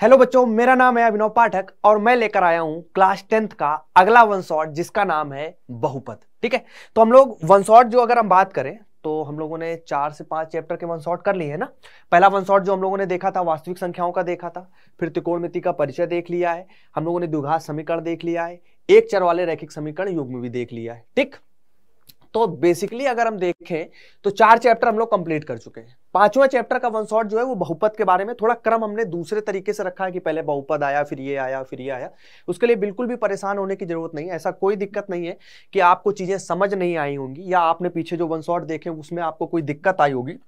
Hello बच्चों मेरा नाम है अभिनव पाठक और मैं लेकर आया हूं क्लास टेंथ का अगला वन शॉट जिसका नाम है बहुपद ठीक है तो हम लोग वन शॉट जो अगर हम बात करें तो हम लोगों ने चार से पांच चैप्टर के वन शॉट कर लिए है ना पहला वन शॉट जो हम लोगों ने देखा था वास्तविक संख्याओं का देखा था फिर त्रिकोण का परिचय देख लिया है हम लोगों ने द्विघात समीकरण देख लिया है एक चर वाले रैखिक समीकरण में भी देख लिया है ठीक तो बेसिकली अगर हम देखें तो चार चैप्टर हम लोग कंप्लीट कर चुके हैं पांचवा चैप्टर का वन शॉट जो है वो बहुपद के बारे में थोड़ा क्रम हमने दूसरे तरीके से रखा है कि पहले बहुपद आया फिर ये आया फिर ये आया उसके लिए बिल्कुल भी परेशान होने की जरूरत नहीं है ऐसा कोई दिक्कत नहीं है कि आपको चीजें समझ नहीं आई होंगी या आपने पीछे जो वन शॉट देखे उसमें आपको कोई दिक्कत आई होगी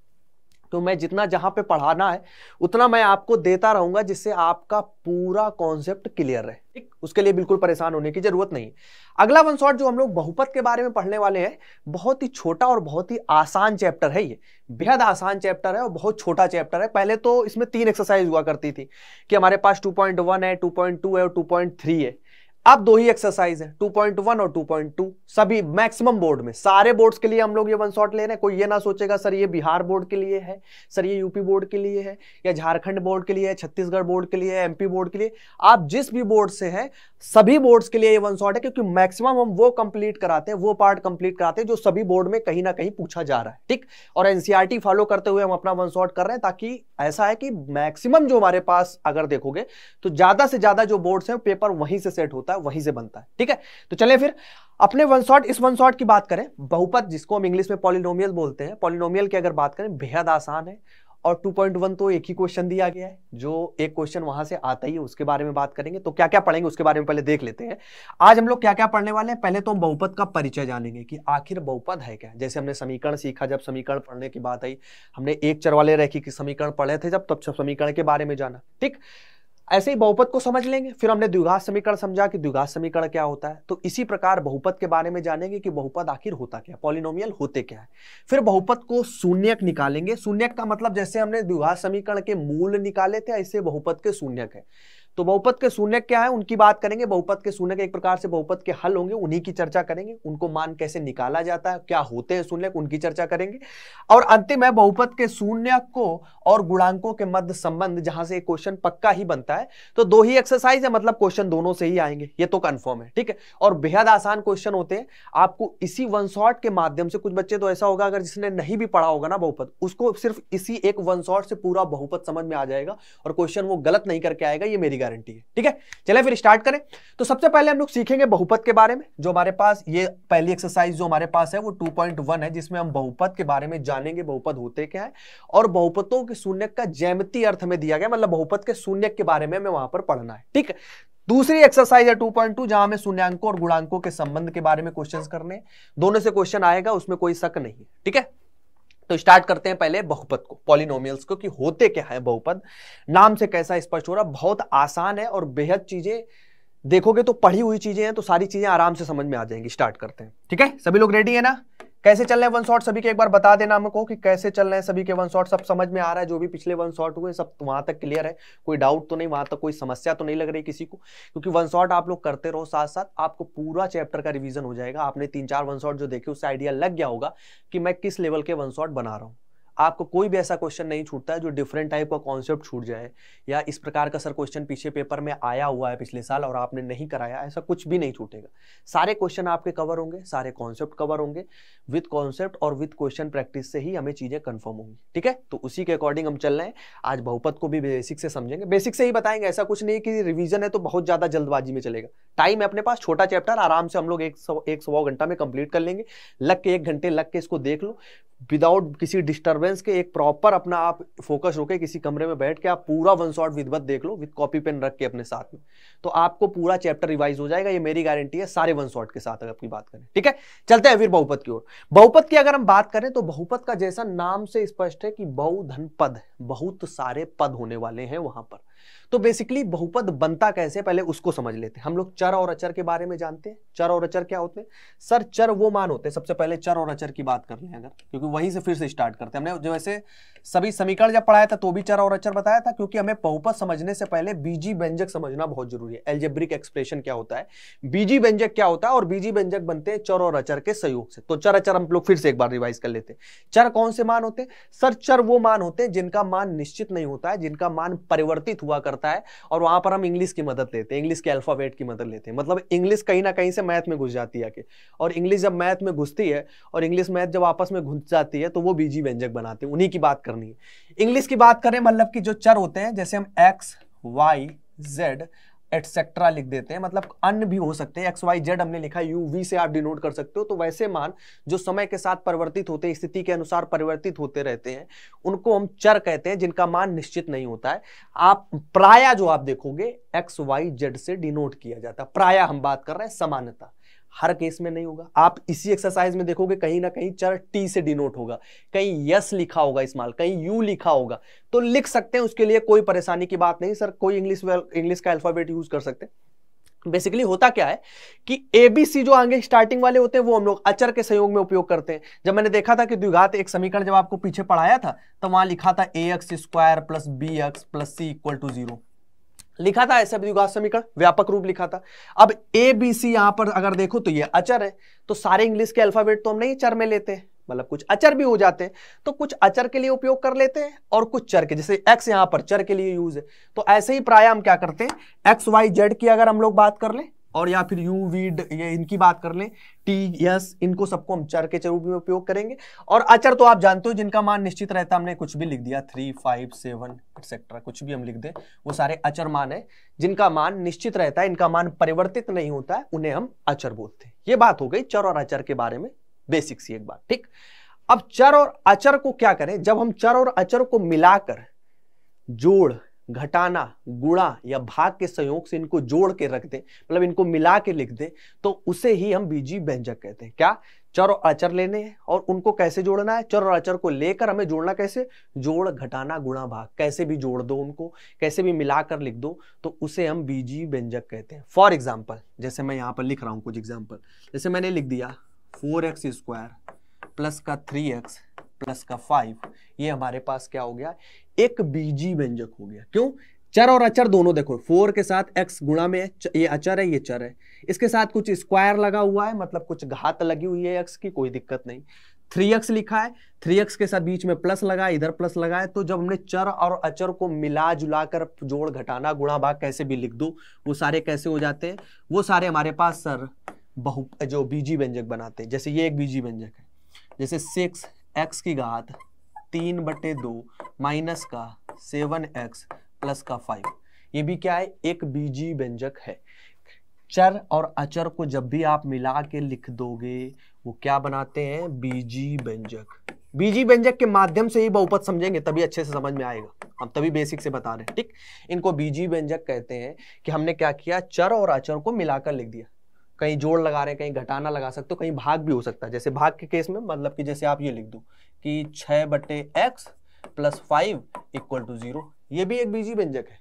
तो मैं जितना जहां पे पढ़ाना है उतना मैं आपको देता रहूंगा जिससे आपका पूरा कॉन्सेप्ट क्लियर रहे ठीक उसके लिए बिल्कुल परेशान होने की जरूरत नहीं अगला वन शॉट जो हम लोग बहुपत के बारे में पढ़ने वाले हैं बहुत ही छोटा और बहुत ही आसान चैप्टर है ये बेहद आसान चैप्टर है और बहुत छोटा चैप्टर है पहले तो इसमें तीन एक्सरसाइज हुआ करती थी कि हमारे पास टू पॉइंट वन है टू पॉइंट टू है और टू पॉइंट थ्री है अब दो ही एक्सरसाइज है 2.1 और 2.2 सभी मैक्सिमम बोर्ड में सारे बोर्ड्स के लिए हम लोग ये वन शॉट ले रहे हैं कोई ये ना सोचेगा सर ये बिहार बोर्ड के लिए है सर ये यूपी बोर्ड के लिए है या झारखंड बोर्ड के लिए है छत्तीसगढ़ बोर्ड के लिए है एमपी बोर्ड के लिए आप जिस भी बोर्ड से हैं सभी बोर्ड्स के लिए ये वन शॉट है क्योंकि मैक्सिमम हम वो कंप्लीट कराते हैं वो पार्ट कंप्लीट कराते हैं जो सभी बोर्ड में कहीं ना कहीं पूछा जा रहा है ठीक और एनसीआरटी फॉलो e करते हुए हम अपना वन शॉट कर रहे हैं ताकि ऐसा है कि मैक्सिमम जो हमारे पास अगर देखोगे तो ज्यादा से ज्यादा जो बोर्ड्स हैं पेपर वहीं से सेट होता है होता है वहीं से बनता है ठीक है तो चले फिर अपने वन शॉट इस वन शॉट की बात करें बहुपत जिसको हम इंग्लिश में पॉलिनोमियल बोलते हैं पॉलिनोमियल की अगर बात करें बेहद आसान है और 2.1 तो एक ही क्वेश्चन दिया गया है जो एक क्वेश्चन वहां से आता ही है उसके बारे में बात करेंगे तो क्या क्या पढ़ेंगे उसके बारे में पहले देख लेते हैं आज हम लोग क्या क्या पढ़ने वाले हैं पहले तो हम बहुपद का परिचय जानेंगे कि आखिर बहुपद है क्या जैसे हमने समीकरण सीखा जब समीकरण पढ़ने की बात आई हमने एक चर वाले रेखी के समीकरण पढ़े थे जब तब समीकरण के बारे में जाना ठीक ऐसे ही बहुपद को समझ लेंगे फिर हमने द्विघात समीकरण समझा कि द्विघात समीकरण क्या होता है तो इसी प्रकार बहुपद के बारे में जानेंगे कि बहुपद आखिर होता क्या पॉलिनोमियल होते क्या है फिर बहुपद को शून्यक निकालेंगे शून्यक का मतलब जैसे हमने द्विघात समीकरण के मूल निकाले थे ऐसे बहुपद के शून्यक है तो बहुपत के शून्य क्या है उनकी बात करेंगे बहुपत के शून्य एक प्रकार से बहुपत के हल होंगे उन्हीं की चर्चा करेंगे उनको मान कैसे निकाला जाता है क्या होते हैं शून्य उनकी चर्चा करेंगे और अंतिम है बहुपत के शून्य को और गुणांकों के मध्य संबंध जहां से क्वेश्चन पक्का ही बनता है तो दो ही एक्सरसाइज है मतलब क्वेश्चन दोनों से ही आएंगे ये तो कन्फर्म है ठीक है और बेहद आसान क्वेश्चन होते हैं आपको इसी वन शॉट के माध्यम से कुछ बच्चे तो ऐसा होगा अगर जिसने नहीं भी पढ़ा होगा ना बहुपत उसको सिर्फ इसी एक वन शॉट से पूरा बहुपत समझ में आ जाएगा और क्वेश्चन वो गलत नहीं करके आएगा ये मेरी गारंटी है ठीक है चले फिर स्टार्ट करें तो सबसे पहले हम लोग सीखेंगे बहुपत के बारे में जो हमारे पास ये पहली एक्सरसाइज जो हमारे पास है वो 2.1 है जिसमें हम बहुपत के बारे में जानेंगे बहुपत होते क्या है और बहुपतों के शून्य का जैमती अर्थ में दिया गया मतलब बहुपत के शून्य के बारे में हमें वहां पर पढ़ना है ठीक है दूसरी एक्सरसाइज है 2.2 पॉइंट जहां हमें शून्यंकों और गुणांकों के संबंध के बारे में क्वेश्चंस करने दोनों से क्वेश्चन आएगा उसमें कोई शक नहीं है ठीक है तो स्टार्ट करते हैं पहले बहुपद को पॉलिनोमियल्स को कि होते क्या है बहुपद नाम से कैसा स्पष्ट हो रहा बहुत आसान है और बेहद चीजें देखोगे तो पढ़ी हुई चीजें हैं तो सारी चीजें आराम से समझ में आ जाएंगी स्टार्ट करते हैं ठीक है सभी लोग रेडी है ना कैसे चल रहे हैं वन शॉट सभी के एक बार बता देना हमको कि कैसे चल रहे हैं सभी के वन शॉट सब समझ में आ रहा है जो भी पिछले वन शॉट हुए सब तो वहां तक क्लियर है कोई डाउट तो नहीं वहां तक कोई समस्या तो नहीं लग रही किसी को क्योंकि वन शॉट आप लोग करते रहो साथ साथ आपको पूरा चैप्टर का रिविजन हो जाएगा आपने तीन चार वन शॉट जो देखे उससे आइडिया लग गया होगा कि मैं किस लेवल के वन शॉट बना रहा हूँ आपको कोई भी ऐसा क्वेश्चन नहीं छूटता है जो डिफरेंट टाइप का कॉन्सेप्ट छूट जाए या इस प्रकार का सर क्वेश्चन पीछे पेपर में आया हुआ है पिछले साल और आपने नहीं कराया ऐसा कुछ भी नहीं छूटेगा सारे क्वेश्चन आपके कवर होंगे सारे कॉन्सेप्ट कवर होंगे विथ कॉन्सेप्ट और विद क्वेश्चन प्रैक्टिस से ही हमें चीज़ें कन्फर्म होंगी ठीक है तो उसी के अकॉर्डिंग हम चल रहे हैं आज बहुपत को भी बेसिक से समझेंगे बेसिक से ही बताएंगे ऐसा कुछ नहीं कि रिविजन है तो बहुत ज़्यादा जल्दबाजी में चलेगा टाइम है अपने पास छोटा चैप्टर आराम से हम लोग एक सौ एक सौ घंटा में कंप्लीट कर लेंगे लग के एक घंटे लग के इसको देख लो विदाउट किसी डिस्टरबेंस के एक प्रॉपर अपना आप फोकस होकर किसी कमरे में बैठ के आप पूरा वन शॉट विधवत देख लो विद कॉपी पेन रख के अपने साथ में तो आपको पूरा चैप्टर रिवाइज हो जाएगा ये मेरी गारंटी है सारे वन शॉट के साथ अगर आपकी बात करें ठीक है चलते हैं फिर बहुपत की ओर बहुपत की अगर हम बात करें तो बहुपत का जैसा नाम से स्पष्ट है कि बहुधन पद बहुत सारे पद होने वाले हैं वहां पर तो बेसिकली बहुपद बनता कैसे पहले उसको समझ लेते हैं हम लोग चर और अचर के बारे में जानते हैं चर और अचर क्या होते हैं सर चर वो मान होते हैं सबसे पहले चर और अचर की बात कर लें अगर क्योंकि वहीं से फिर से स्टार्ट करते हैं हमने जो वैसे सभी समीकरण जब पढ़ाया था तो भी चर और अचर बताया था क्योंकि हमें बहुपद समझने से पहले बीजी व्यंजक समझना बहुत जरूरी है एल्जेब्रिक एक्सप्रेशन क्या होता है बीजी व्यंजक क्या होता है और बीजी व्यंजक बनते हैं चर और अचर के सहयोग से तो चर अचर हम लोग फिर से एक बार रिवाइज कर लेते हैं चर कौन से मान होते हैं सर चर वो मान होते हैं जिनका मान निश्चित नहीं होता है जिनका मान परिवर्तित हुआ हुआ करता है और वहां पर हम इंग्लिश की मदद लेते हैं इंग्लिश के अल्फाबेट की मदद लेते हैं मतलब इंग्लिश कहीं ना कहीं से मैथ में घुस जाती है और इंग्लिश जब मैथ में घुसती है और इंग्लिश मैथ जब आपस में घुस जाती है तो वो बीजी व्यंजक बनाते हैं उन्हीं की बात करनी है इंग्लिश की बात करें मतलब कि जो चर होते हैं जैसे हम एक्स वाई जेड एटसेट्रा लिख देते हैं मतलब अन्य भी हो सकते हैं एक्स वाई जेड हमने लिखा यू वी से आप डिनोट कर सकते हो तो वैसे मान जो समय के साथ परिवर्तित होते स्थिति के अनुसार परिवर्तित होते रहते हैं उनको हम चर कहते हैं जिनका मान निश्चित नहीं होता है आप प्राय जो आप देखोगे एक्स वाई जेड से डिनोट किया जाता है प्राय हम बात कर रहे हैं समानता हर केस में नहीं होगा आप इसी एक्सरसाइज में देखोगे कहीं ना कहीं चर टी से डिनोट होगा कहीं यस लिखा होगा इस्तेमाल कहीं यू लिखा होगा तो लिख सकते हैं उसके लिए कोई परेशानी की बात नहीं सर कोई इंग्लिश इंग्लिश का अल्फाबेट यूज कर सकते हैं बेसिकली होता क्या है कि एबीसी जो आगे स्टार्टिंग वाले होते हैं वो हम लोग अचर के संयोग में उपयोग करते हैं जब मैंने देखा था कि द्विघात एक समीकरण जब आपको पीछे पढ़ाया था तो वहां लिखा था a x square plus b x plus c equal to zero लिखा था ऐसे द्विघात समीकरण व्यापक रूप लिखा था अब ए बी सी यहां पर अगर देखो तो ये अचर है तो सारे इंग्लिश के अल्फाबेट तो हम नहीं चर में लेते हैं मतलब कुछ अचर भी हो जाते हैं तो कुछ अचर के लिए उपयोग कर लेते हैं और कुछ चर के जैसे एक्स यहाँ पर चर के लिए यूज है तो ऐसे ही प्राय हम क्या करते हैं एक्स वाई जेड की अगर हम लोग बात कर लें और या फिर यू वीड ये इनकी बात कर लें टी यस इनको सबको हम चर के चरूप में उपयोग करेंगे और अचर तो आप जानते हो जिनका मान निश्चित रहता है हमने कुछ भी लिख दिया थ्री फाइव सेवन एक्सेट्रा कुछ भी हम लिख दें वो सारे अचर मान है जिनका मान निश्चित रहता है इनका मान परिवर्तित नहीं होता है उन्हें हम अचर बोलते हैं ये बात हो गई चर और अचर के बारे में बेसिक सी एक बात ठीक अब चर और अचर को क्या करें जब हम चर और अचर को मिलाकर जोड़ घटाना गुणा या भाग के संयोग से इनको जोड़ के रख दें मतलब इनको मिला के लिख दें तो उसे ही हम बीजी व्यंजक कहते हैं क्या चर और अचर लेने हैं और उनको कैसे जोड़ना है चर और अचर को लेकर हमें जोड़ना कैसे जोड़ घटाना गुणा भाग कैसे भी जोड़ दो उनको कैसे भी मिलाकर लिख दो तो उसे हम बीजी व्यंजक कहते हैं फॉर एग्जाम्पल जैसे मैं यहाँ पर लिख रहा हूँ कुछ एग्जाम्पल जैसे मैंने लिख दिया फोर एक्स स्क्वायर प्लस का थ्री एक्स प्लस का फाइव ये हमारे पास क्या हो गया एक बीजी व्यंजक हो गया क्यों चर और अचर दोनों देखो फोर के साथ एक्स गुणा में ये अचर है ये चर है इसके साथ कुछ स्क्वायर लगा हुआ है मतलब कुछ घात लगी हुई है एक्स की कोई दिक्कत नहीं थ्री एक्स लिखा है थ्री एक्स के साथ बीच में प्लस लगा इधर प्लस लगा है तो जब हमने चर और अचर को मिला जुला कर जोड़ घटाना गुणा भाग कैसे भी लिख दो वो सारे कैसे हो जाते हैं वो सारे हमारे पास सर बहु जो बीजी व्यंजक बनाते हैं जैसे ये एक बीजी व्यंजक है जैसे सिक्स एक्स की घात तीन बटे दो माइनस का सेवन एक्स प्लस का फाइव ये भी क्या है एक बीजी व्यंजक है चर और अचर को जब भी आप मिला के लिख दोगे वो क्या बनाते हैं बीजी व्यंजक बीजी व्यंजक के माध्यम से ही बहुपद समझेंगे तभी अच्छे से समझ में आएगा हम तभी बेसिक से बता रहे हैं ठीक इनको बीजी व्यंजक कहते हैं कि हमने क्या किया चर और अचर को मिलाकर लिख दिया कहीं जोड़ लगा रहे हैं कहीं घटाना लगा सकते हो कहीं भाग भी हो सकता है जैसे भाग के केस में मतलब कि जैसे आप ये लिख दो कि छः बटे x plus five equal to zero ये भी एक बीजी व्यंजक है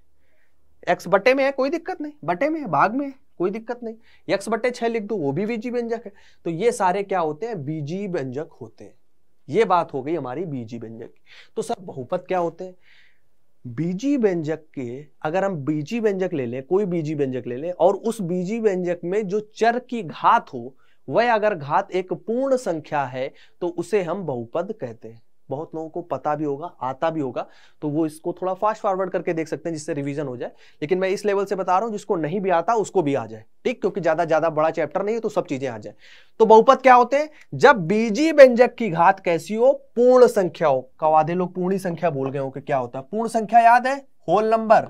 एक्स बटे में है कोई दिक्कत नहीं बटे में है भाग में है कोई दिक्कत नहीं एक्स बटे छः लिख दो वो भी बीजी व्यंजक है तो ये सारे क्या होते हैं बीजी व्यंजक होते हैं ये बात हो गई हमारी बीजी व्यंजक की तो सर बहुपत क्या होते हैं बीजी व्यंजक के अगर हम बीजी व्यंजक ले लें कोई बीजी व्यंजक ले लें और उस बीजी व्यंजक में जो चर की घात हो वह अगर घात एक पूर्ण संख्या है तो उसे हम बहुपद कहते हैं बहुत लोगों को पता भी होगा आता भी होगा तो वो इसको थोड़ा फास्ट फॉरवर्ड करके देख सकते हैं जिससे रिवीजन हो जाए लेकिन मैं इस लेवल से बता रहा हूं जिसको नहीं भी आता उसको भी आ जाए ठीक क्योंकि ज्यादा ज्यादा बड़ा चैप्टर नहीं है तो सब चीजें आ जाए तो बहुपत क्या होते हैं जब बीजी व्यंजक की घात कैसी हो पूर्ण संख्या हो कवाधे लोग पूर्णी संख्या बोल गए हो कि क्या होता है पूर्ण संख्या याद है होल नंबर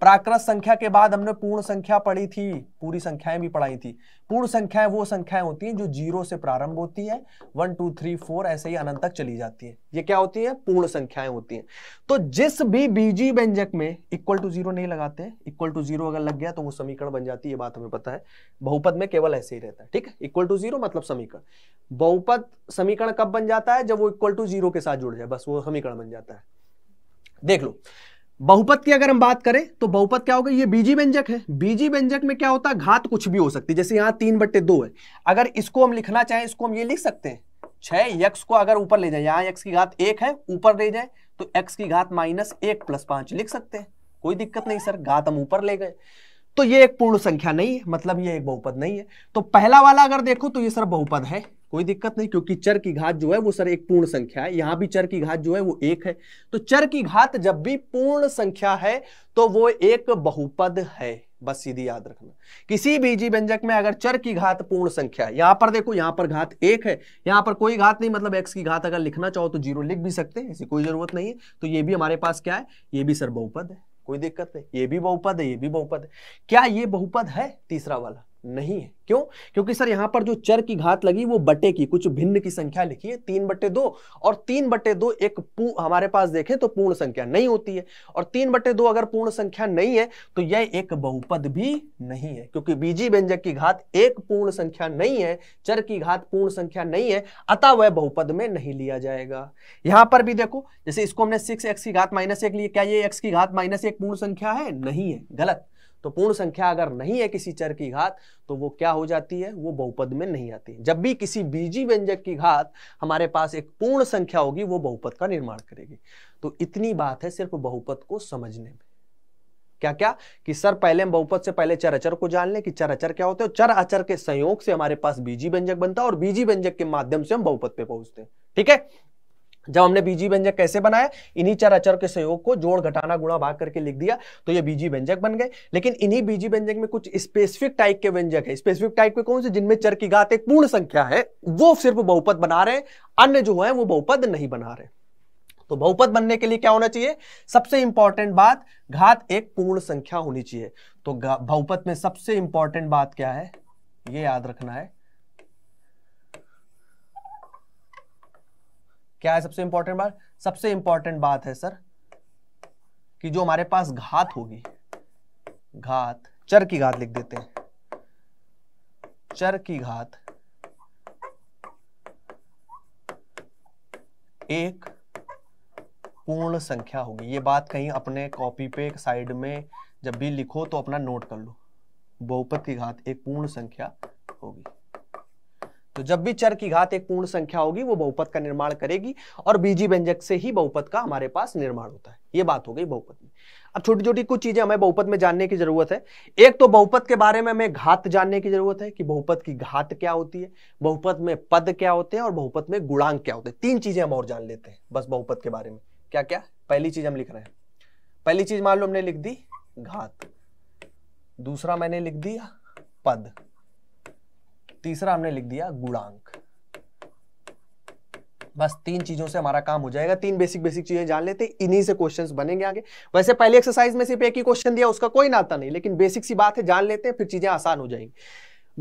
प्राकृत संख्या के बाद हमने पूर्ण संख्या पढ़ी थी पूरी संख्याएं भी पढ़ाई थी पूर्ण संख्याएं वो संख्याएं होती हैं जो जीरो से प्रारंभ होती है वन टू थ्री फोर ऐसे ही अनंत तक चली जाती है ये क्या होती है पूर्ण संख्याएं होती हैं तो जिस भी बीजी व्यंजक में इक्वल टू जीरो नहीं लगाते इक्वल टू जीरो अगर लग गया तो वो समीकरण बन जाती है बात हमें पता है बहुपद में केवल ऐसे ही रहता है ठीक है इक्वल टू जीरो मतलब समीकरण बहुपद समीकरण कब बन जाता है जब वो इक्वल टू जीरो के साथ जुड़ जाए बस वो समीकरण बन जाता है देख लो बहुपत की अगर हम बात करें तो बहुपत क्या होगा ये बीजी व्यंजक है बीजी व्यंजक में क्या होता है घात कुछ भी हो सकती है जैसे यहाँ तीन बट्टे दो है अगर इसको हम लिखना चाहें इसको हम ये लिख सकते हैं छह यक्स को अगर ऊपर ले जाए यहाँ यक्स की घात एक है ऊपर ले जाए तो एक्स की घात माइनस एक प्लस पांच लिख सकते हैं कोई दिक्कत नहीं सर घात हम ऊपर ले गए तो ये एक पूर्ण संख्या नहीं है मतलब ये एक बहुपद नहीं है तो पहला वाला अगर देखो तो ये सर बहुपद है कोई दिक्कत नहीं क्योंकि चर की घात जो है वो सर एक पूर्ण संख्या है यहाँ भी चर की घात जो है वो एक है तो चर की घात जब भी पूर्ण संख्या है तो वो एक बहुपद है बस सीधी याद रखना किसी भी जी व्यंजक में अगर चर की घात पूर्ण संख्या है यहां पर देखो यहां पर घात एक है यहां पर कोई घात नहीं मतलब एक्स की घात अगर लिखना चाहो तो जीरो लिख भी सकते हैं ऐसी कोई जरूरत नहीं है तो ये भी हमारे पास क्या है ये भी सर बहुपद है कोई दिक्कत नहीं ये भी बहुपद है ये भी बहुपद है क्या ये बहुपद है तीसरा वाला नहीं है क्यों क्योंकि सर यहां पर जो चर की घात लगी वो बटे की कुछ भिन्न की संख्या लिखी है तीन बटे दो और तीन बटे दो एक हमारे पास देखें तो पूर्ण संख्या नहीं होती है और तीन बटे दो अगर पूर्ण संख्या नहीं है तो यह एक बहुपद भी नहीं है क्योंकि बीजी व्यंजक की घात एक पूर्ण संख्या नहीं है चर की घात पूर्ण संख्या नहीं है अतः वह बहुपद में नहीं लिया जाएगा यहां पर भी देखो जैसे इसको हमने सिक्स एक्स की घात माइनस एक लिए क्या ये एक्स की घात माइनस एक पूर्ण संख्या है नहीं है गलत तो पूर्ण संख्या अगर नहीं है किसी चर की घात तो वो क्या हो जाती है वो बहुपद में नहीं आती जब भी किसी बीजी व्यंजक की घात हमारे पास एक पूर्ण संख्या होगी वो बहुपद का निर्माण करेगी तो इतनी बात है सिर्फ बहुपद को समझने में क्या क्या कि सर पहले हम बहुपद से पहले चर अचर को जान लें कि चर अचर क्या होते हैं चर अचर के संयोग से हमारे पास बीजी व्यंजक बनता है और बीजी व्यंजक के माध्यम से हम बहुपद पे पहुंचते हैं ठीक है जब हमने बीजी व्यंजक कैसे बनाया इन्हीं चार अचर के सहयोग को जोड़ घटाना गुणा भाग करके लिख दिया तो ये बीजी व्यंजक बन गए लेकिन इन्हीं बीजी व्यंजक में कुछ स्पेसिफिक टाइप के व्यंजक है स्पेसिफिक टाइप के कौन से जिनमें चर की घात एक पूर्ण संख्या है वो सिर्फ बहुपद बना रहे अन्य जो है वो बहुपद नहीं बना रहे तो बहुपद बनने के लिए क्या होना चाहिए सबसे इंपॉर्टेंट बात घात एक पूर्ण संख्या होनी चाहिए तो बहुपद में सबसे इंपॉर्टेंट बात क्या है ये याद रखना है क्या है सबसे इंपॉर्टेंट बात सबसे इंपॉर्टेंट बात है सर कि जो हमारे पास घात होगी घात चर की घात लिख देते हैं चर की घात एक पूर्ण संख्या होगी ये बात कहीं अपने कॉपी पे साइड में जब भी लिखो तो अपना नोट कर लो बहुपत की घात एक पूर्ण संख्या होगी तो जब भी चर की घात एक पूर्ण संख्या होगी वो बहुपद का निर्माण करेगी और बीजी व्यंजक से ही बहुपद का हमारे पास निर्माण होता है ये बात हो गई बहुपद में अब छोटी छोटी कुछ चीजें हमें बहुपद में जानने की जरूरत है एक तो बहुपद के बारे में हमें घात जानने की जरूरत है कि बहुपद की घात क्या होती है बहुपद में पद क्या होते हैं और बहुपद में गुणांक क्या होते हैं तीन चीजें हम और जान लेते हैं बस बहुपद के बारे में क्या क्या पहली चीज हम लिख रहे हैं पहली चीज मान लो हमने लिख दी घात दूसरा मैंने लिख दिया पद तीसरा हमने लिख दिया गुणांक बस तीन चीजों से हमारा काम हो जाएगा तीन बेसिक बेसिक चीजें जान लेते इन्हीं से क्वेश्चंस बनेंगे आगे वैसे पहले एक्सरसाइज में सिर्फ एक ही क्वेश्चन दिया उसका कोई नाता नहीं लेकिन बेसिक सी बात है जान लेते हैं फिर चीजें आसान हो जाएंगी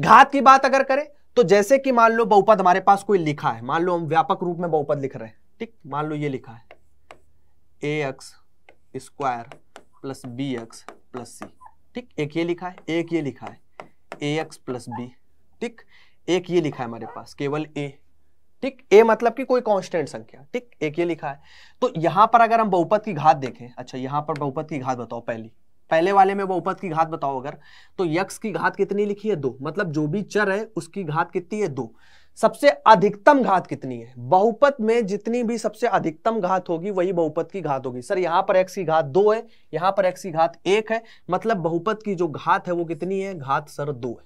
घात की बात अगर करें तो जैसे कि मान लो बहुपद हमारे पास कोई लिखा है मान लो हम व्यापक रूप में बहुपद लिख रहे हैं ठीक मान लो ये लिखा है a x square plus b x plus c ठीक एक ये लिखा है एक ये लिखा है ए एक्स प्लस बी ठीक एक ये लिखा है हमारे पास केवल ए ठीक ए मतलब कि कोई कांस्टेंट संख्या ठीक एक ये लिखा है तो यहां पर अगर हम बहुपत की घात देखें अच्छा यहां पर बहुपत की घात बताओ पहली पहले वाले में बहुपत की घात बताओ अगर तो यक्ष की घात कितनी लिखी है दो मतलब जो भी चर है उसकी घात कितनी है दो सबसे अधिकतम घात कितनी है बहुपत में जितनी भी सबसे अधिकतम घात होगी वही बहुपत की घात होगी सर यहाँ पर एक्स की घात दो है यहाँ पर एक्स की घात एक है मतलब बहुपत की जो घात है वो कितनी है घात सर दो है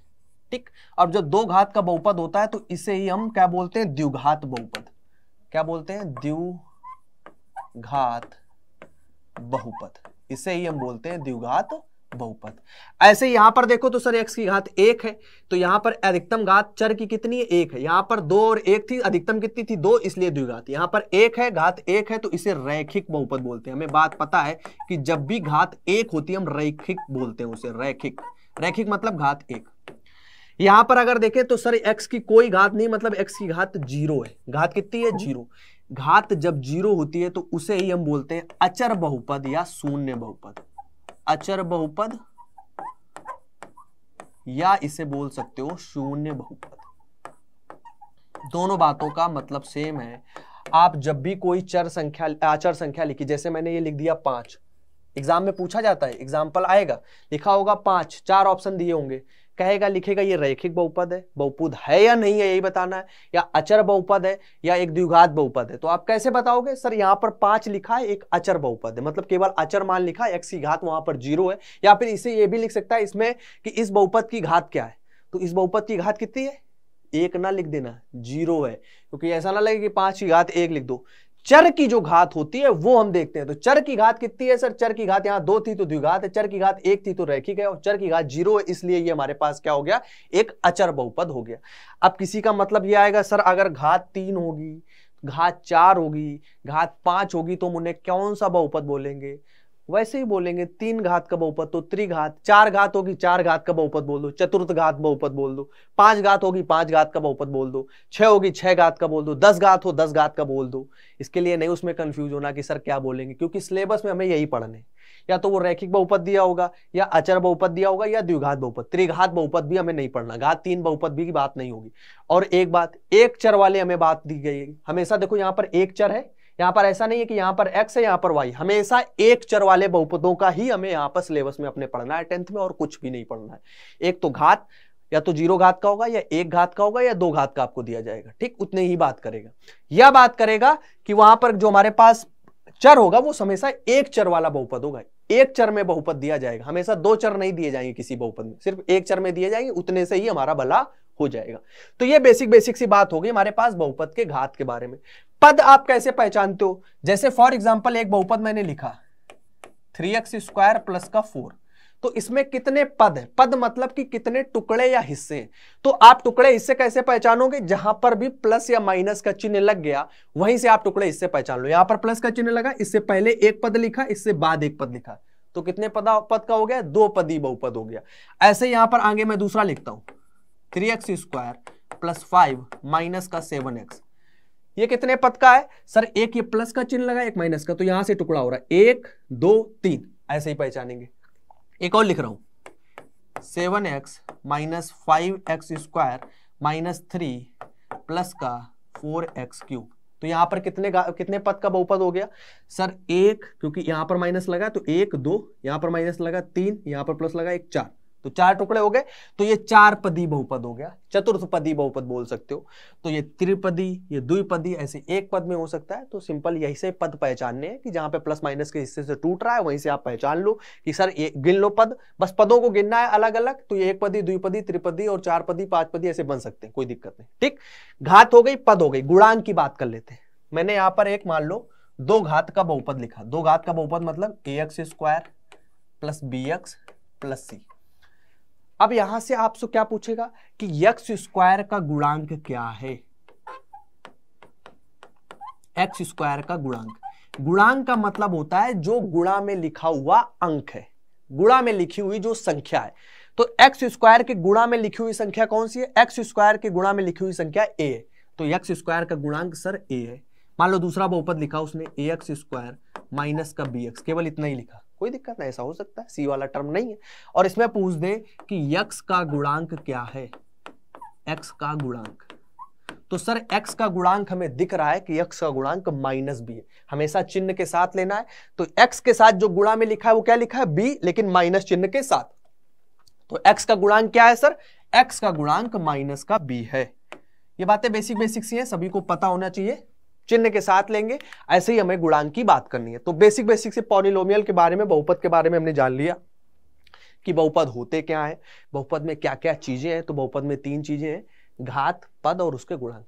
ठीक अब जो दो घात का बहुपद होता है तो इसे ही हम क्या बोलते हैं द्विघात बहुपद क्या बोलते हैं द्विघात बहुपद इसे ही हम बोलते हैं द्विघात बहुपद ऐसे यहां पर देखो तो सर एक्स की घात एक है तो यहां पर अधिकतम घात चर की कितनी है एक है यहां पर दो और एक थी अधिकतम कितनी थी दो इसलिए द्विघात यहां पर एक है घात एक है तो इसे रैखिक बहुपद बोलते हैं हमें बात पता है कि जब भी घात एक होती है हम रैखिक बोलते हैं उसे रैखिक रैखिक मतलब घात एक यहां पर अगर देखें तो सर एक्स की कोई घात नहीं मतलब एक्स की घात जीरो है घात कितनी है हम्म। जीरो घात जब जीरो होती है तो उसे ही हम बोलते हैं अचर बहुपद या शून्य बहुपद अचर बहुपद या इसे बोल सकते हो शून्य बहुपद दोनों बातों का मतलब सेम है आप जब भी कोई चर संख्या आचर संख्या लिखी जैसे मैंने ये लिख दिया पांच एग्जाम में पूछा जाता है एग्जाम्पल आएगा लिखा होगा पांच चार ऑप्शन दिए होंगे कहेगा लिखेगा ये रैखिक बहुपद है बहुपद है या नहीं है यही बताना है या अचर बहुपद है या एक द्विघात बहुपद है तो आप कैसे बताओगे सर यहाँ पर पांच लिखा है एक अचर बहुपद है मतलब केवल अचर मान लिखा है एक्स की घात वहां पर जीरो है या फिर इसे ये भी लिख सकता है इसमें कि इस बहुपद की घात क्या है तो इस बहुपद की घात कितनी है एक ना लिख देना जीरो है क्योंकि ऐसा ना लगे कि पांच की घात एक लिख दो चर की जो घात होती है वो हम देखते हैं तो चर की घात कितनी है सर चर की घात यहां दो थी तो द्विघात है चर की घात एक थी तो रैखिक है और चर की घात जीरो है इसलिए ये हमारे पास क्या हो गया एक अचर बहुपद हो गया अब किसी का मतलब ये आएगा सर अगर घात तीन होगी घात चार होगी घात पांच होगी तो हम उन्हें कौन सा बहुपद बोलेंगे वैसे ही बोलेंगे तीन घात का बहुपद तो त्रिघात चार घात होगी चार घात का बहुपद बोल दो चतुर्थ घात बहुपद बोल दो पांच घात होगी पांच घात का बहुपद बोल दो छह होगी छह घात का बोल दो दस घात हो दस घात का बोल दो इसके लिए नहीं उसमें कंफ्यूज होना कि सर क्या बोलेंगे क्योंकि सिलेबस में हमें यही पढ़ने या तो वो रैखिक बहुपद दिया होगा या अचर बहुपद दिया होगा या द्विघात बहुपद त्रिघात बहुपद भी हमें नहीं पढ़ना घात तीन बहुपद भी की बात नहीं होगी और एक बात एक चर वाले हमें बात दी गई हमेशा देखो यहाँ पर एक चर है यहाँ पर ऐसा नहीं है कि यहाँ पर एक्स है यहाँ पर वाई हमेशा एक चर वाले बहुपदों का ही हमें यहाँ पर सिलेबस में अपने पढ़ना है टेंथ में और कुछ भी नहीं पढ़ना है एक तो घात या तो जीरो घात का होगा या एक घात का होगा या दो घात का आपको दिया जाएगा ठीक उतने ही बात करेगा यह बात करेगा कि वहां पर जो हमारे पास चर होगा वो हमेशा एक चर वाला बहुपद होगा एक चर में बहुपद दिया जाएगा हमेशा दो चर नहीं दिए जाएंगे किसी बहुपद में सिर्फ एक चर में दिए जाएंगे उतने से ही हमारा भला हो जाएगा तो ये बेसिक बेसिक सी बात हो गई हमारे पास बहुपद के घात के बारे में पद आप कैसे पहचानते हो जैसे फॉर एग्जाम्पल एक बहुपद मैंने लिखा थ्री एक्स स्क्वायर प्लस का फोर तो इसमें कितने पद है पद मतलब कि कितने टुकड़े या हिस्से हैं तो आप टुकड़े हिस्से कैसे पहचानोगे जहां पर भी प्लस या माइनस का चिन्ह लग गया वहीं से आप टुकड़े हिस्से पहचान लो यहां पर प्लस का चिन्ह लगा इससे पहले एक पद लिखा इससे बाद एक पद लिखा तो कितने पद पद का हो गया दो पदी बहुपद हो गया ऐसे यहां पर आगे मैं दूसरा लिखता हूं three x square plus five minus का सेवन एक्स ये कितने पद का है सर एक ये प्लस का चिन्ह लगा एक माइनस का तो यहां से टुकड़ा हो रहा है एक दो तीन ऐसे ही पहचानेंगे एक और लिख रहा हूं seven x minus five x square minus three plus का फोर एक्स क्यूब तो यहां पर कितने कितने पद का बहुपद हो गया सर एक क्योंकि यहां पर माइनस लगा तो एक दो यहां पर माइनस लगा तीन यहां पर प्लस लगा एक चार तो चार टुकड़े हो गए तो ये चार पदी बहुपद हो गया चतुर्थपदी बहुपद बोल सकते हो तो ये त्रिपदी ये द्विपदी ऐसे एक पद में हो सकता है तो सिंपल यही से पद पहचानने हैं कि जहां पे प्लस माइनस के हिस्से से टूट रहा है वहीं से आप पहचान लो कि सर ये गिन लो पद बस पदों को गिनना है अलग अलग तो ये एक पदी द्विपदी त्रिपदी और चार पदी पांच पदी ऐसे बन सकते हैं कोई दिक्कत नहीं ठीक घात हो गई पद हो गई गुणान की बात कर लेते हैं मैंने यहां पर एक मान लो दो घात का बहुपद लिखा दो घात का बहुपद मतलब a x square plus b x plus c अब यहां से आपसे क्या पूछेगा कि यक्स स्क्वायर का गुणांक क्या है एक्स स्क्वायर का गुणांक गुणांक का मतलब होता है जो गुणा में लिखा हुआ अंक है गुणा में लिखी हुई जो संख्या है तो एक्स स्क्वायर के गुणा में लिखी हुई संख्या कौन सी है एक्स स्क्वायर के गुणा में लिखी हुई संख्या ए है तो एक्स स्क्वायर का गुणांक सर ए है मान लो दूसरा बहुपद लिखा उसने ए एक्स स्क्वायर माइनस का बी एक्स केवल इतना ही लिखा कोई दिक्कत नहीं ऐसा हो सकता है सी वाला टर्म नहीं है और इसमें पूछ दें कि यक्स का गुणांक क्या है एक्स का गुणांक तो सर x का गुणांक हमें दिख रहा है कि x का गुणांक माइनस बी है हमेशा चिन्ह के साथ लेना है तो x के साथ जो गुणा में लिखा है वो क्या लिखा है b लेकिन माइनस चिन्ह के साथ तो x का गुणांक क्या है सर x का गुणांक माइनस का b है ये बातें बेसिक बेसिक सी हैं सभी को पता होना चाहिए चिन्ह के साथ लेंगे ऐसे ही हमें गुणांक की बात करनी है तो बेसिक बेसिक से पॉलिनोमियल के बारे में बहुपद के बारे में हमने जान लिया कि बहुपद होते क्या है बहुपद में क्या क्या चीजें हैं तो बहुपद में तीन चीजें हैं घात पद और उसके गुणांक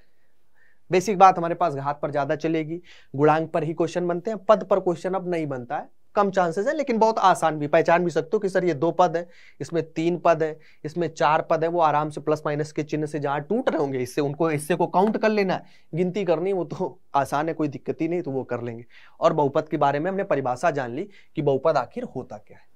बेसिक बात हमारे पास घात पर ज्यादा चलेगी गुणांक पर ही क्वेश्चन बनते हैं पद पर क्वेश्चन अब नहीं बनता है कम चांसेस है लेकिन बहुत आसान भी पहचान भी सकते हो कि सर ये दो पद है इसमें तीन पद है इसमें चार पद है वो आराम से प्लस माइनस के चिन्ह से जहाँ टूट रहे होंगे इससे उनको इससे को काउंट कर लेना है गिनती करनी वो तो आसान है कोई दिक्कत ही नहीं तो वो कर लेंगे और बहुपद के बारे में हमने परिभाषा जान ली कि बहुपद आखिर होता क्या है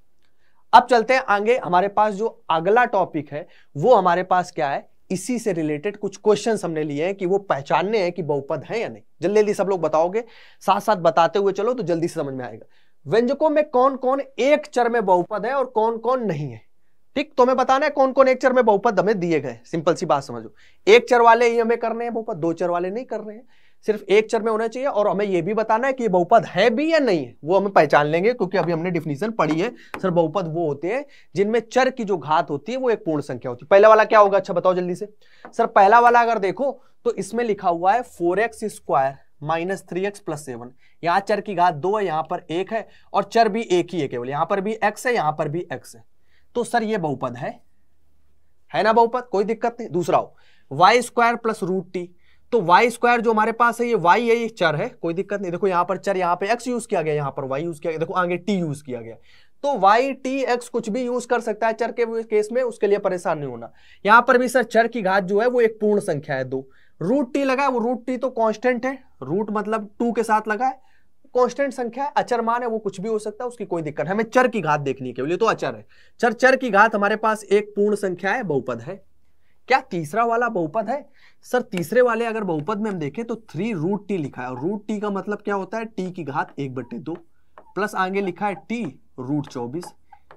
अब चलते हैं आगे हमारे पास जो अगला टॉपिक है वो हमारे पास क्या है इसी से रिलेटेड कुछ क्वेश्चन हमने लिए हैं कि वो पहचानने हैं कि बहुपद है या नहीं जल्दी जल्दी सब लोग बताओगे साथ साथ बताते हुए चलो तो जल्दी से समझ में आएगा व्यंजकों में कौन कौन एक चर में बहुपद है और कौन कौन नहीं है ठीक तो हमें बताना है कौन कौन एक चर में बहुपद हमें दिए गए सिंपल सी बात समझो एक चर वाले ही हमें करने हैं बहुपद दो चर वाले नहीं कर रहे हैं सिर्फ एक चर में होना चाहिए और हमें यह भी बताना है कि ये बहुपद है भी या नहीं है वो हमें पहचान लेंगे क्योंकि अभी हमने डिफिनीशन पढ़ी है सर बहुपद वो होते हैं जिनमें चर की जो घात होती है वो एक पूर्ण संख्या होती है पहला वाला क्या होगा अच्छा बताओ जल्दी से सर पहला वाला अगर देखो तो इसमें लिखा हुआ है four x square minus three x plus seven यहाँ चर की घात दो है यहाँ पर एक है और चर भी एक ही है केवल यहाँ पर भी एक्स है यहाँ पर भी एक्स है तो सर ये बहुपद है है ना बहुपद कोई दिक्कत नहीं दूसरा हो y square plus root t तो वाई स्क्वायर जो हमारे पास है ये वाई है ये चर है कोई दिक्कत नहीं देखो यहाँ पर चर यहाँ पे एक्स यूज किया गया यहाँ पर वाई यूज किया गया देखो आगे टी यूज किया गया तो वाई टी एक्स कुछ भी यूज कर सकता है चर के केस में उसके लिए परेशान नहीं होना यहाँ पर भी सर चर की घात जो है वो एक पूर्ण संख्या है दो रूट टी लगा है वो रूट टी तो कांस्टेंट है रूट मतलब टू के साथ लगा है कांस्टेंट संख्या है अचर मान है वो कुछ भी हो सकता है उसकी कोई दिक्कत हमें चर की घात देखनी केवल तो अचर है चर चर की घात हमारे पास एक पूर्ण संख्या है बहुपद है क्या तीसरा वाला बहुपद है सर तीसरे वाले अगर बहुपद में हम देखें तो थ्री रूट टी लिखा है और रूट टी का मतलब क्या होता है टी की घात एक बट्टे दो प्लस आगे लिखा है टी रूट चौबीस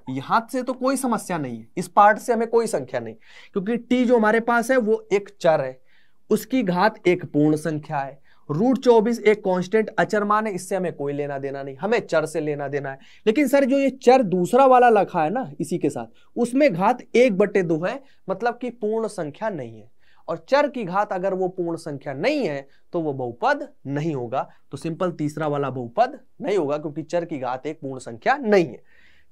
यहां से तो कोई समस्या नहीं है इस पार्ट से हमें कोई संख्या नहीं क्योंकि टी जो हमारे पास है वो एक चर है उसकी घात एक पूर्ण संख्या है रूट चौबीस एक कांस्टेंट अचर मान है इससे हमें कोई लेना देना नहीं हमें चर से लेना देना है लेकिन सर जो ये चर दूसरा वाला लखा है ना इसी के साथ उसमें घात एक बटे दो है मतलब कि पूर्ण संख्या नहीं है और चर की घात अगर वो पूर्ण संख्या नहीं है तो वो बहुपद नहीं होगा तो सिंपल तीसरा वाला बहुपद नहीं होगा क्योंकि चर की घात एक पूर्ण संख्या नहीं है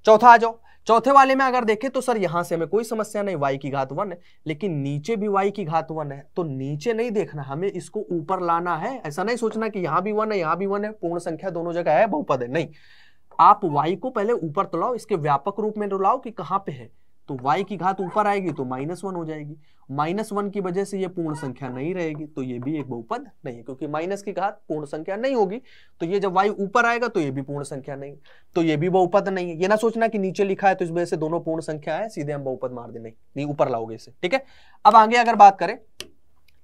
चौथा आ जाओ चौथे वाले में अगर देखें तो सर यहां से हमें कोई समस्या नहीं वाई की घात वन है लेकिन नीचे भी वाई की घात वन है तो नीचे नहीं देखना हमें इसको ऊपर लाना है ऐसा नहीं सोचना कि यहां भी वन है यहां भी वन है पूर्ण संख्या दोनों जगह है बहुपद है नहीं आप वाई को पहले ऊपर तो लाओ इसके व्यापक रूप में तो लाओ कि कहाँ पे है तो y की घात ऊपर आएगी तो माइनस वन हो जाएगी माइनस वन की वजह से ये पूर्ण संख्या नहीं रहेगी तो ये भी एक बहुपद नहीं है क्योंकि माइनस की घात पूर्ण संख्या नहीं होगी तो ये जब y ऊपर आएगा तो ये भी पूर्ण संख्या नहीं तो ये भी बहुपद नहीं है ये ना सोचना कि नीचे लिखा है तो इस वजह से दोनों पूर्ण संख्या है सीधे हम बहुपद मार दें नहीं ऊपर लाओगे इसे ठीक है अब आगे अगर बात करें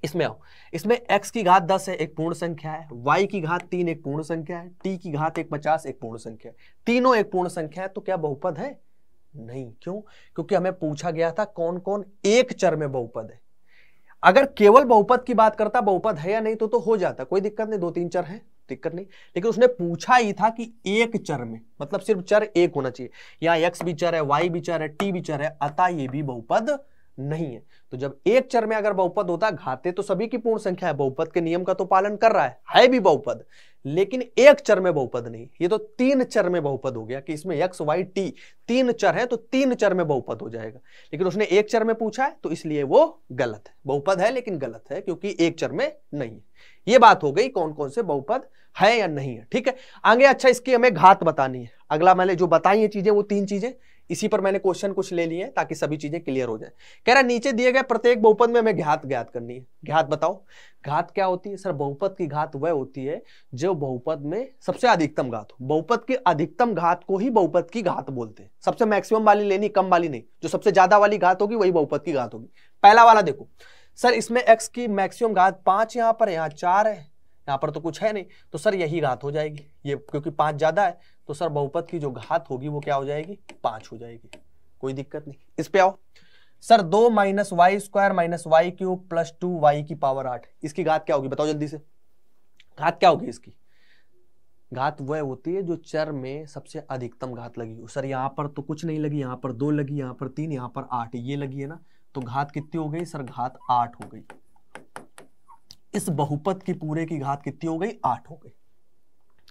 इसमें आओ इसमें x की घात 10 है एक पूर्ण संख्या है y की घात तीन एक पूर्ण संख्या है t की घात एक पचास एक पूर्ण संख्या है तीनों एक पूर्ण संख्या है तो क्या बहुपद है नहीं क्यों क्योंकि हमें पूछा गया था कौन कौन एक चर में बहुपद है अगर केवल बहुपद की बात करता बहुपद है या नहीं तो तो हो जाता कोई दिक्कत नहीं दो तीन चर है दिक्कत नहीं लेकिन उसने पूछा ही था कि एक चर में मतलब सिर्फ चर एक होना चाहिए यहां एक्स भी चर है वाई भी चर है टी भी चर है अतः ये भी बहुपद नहीं है तो जब एक चर में अगर बहुपद होता घाते तो सभी की पूर्ण संख्या है बहुपद के नियम का तो पालन कर रहा है है भी बहुपद लेकिन एक चर में बहुपद नहीं ये तो तीन चर में बहुपद हो गया कि इसमें एक्स वाई टी तीन चर है तो तीन चर में बहुपद हो जाएगा लेकिन उसने एक चर में पूछा है तो इसलिए वो गलत है बहुपद है लेकिन गलत है क्योंकि एक चर में नहीं है ये बात हो गई कौन कौन से बहुपद है या नहीं है ठीक है आगे अच्छा इसकी हमें घात बतानी है अगला मैंने जो बताई है चीजें वो तीन चीजें इसी पर मैंने क्वेश्चन कुछ ले लिए ताकि सभी चीजें क्लियर हो जाए कह रहा नीचे दिए गए प्रत्येक बहुपद में हमें घात ज्ञात करनी है घात बताओ घात क्या होती है सर बहुपद की घात वह होती है जो बहुपद में सबसे अधिकतम घात हो बहुपद की अधिकतम घात को ही बहुपद की घात बोलते हैं सबसे मैक्सिमम वाली लेनी कम वाली नहीं जो सबसे ज्यादा वाली घात होगी वही बहुपद की घात होगी पहला वाला देखो सर इसमें एक्स की मैक्सिमम घात पांच यहाँ पर यहाँ चार है यहाँ पर तो कुछ है नहीं तो सर यही घात हो जाएगी ये क्योंकि पांच ज्यादा है तो सर बहुपद की जो घात होगी वो क्या हो जाएगी पांच हो जाएगी कोई दिक्कत नहीं इस पे आओ सर दो minus y square minus y cube plus two y की पावर आठ इसकी घात क्या होगी बताओ जल्दी से घात क्या होगी इसकी घात वह होती है जो चर में सबसे अधिकतम घात लगी हो सर यहाँ पर तो कुछ नहीं लगी यहाँ पर दो लगी यहाँ पर तीन यहाँ पर आठ ये लगी है ना तो घात कितनी हो गई सर घात आठ हो गई इस बहुपत की पूरे की घात कितनी हो गई आठ हो गई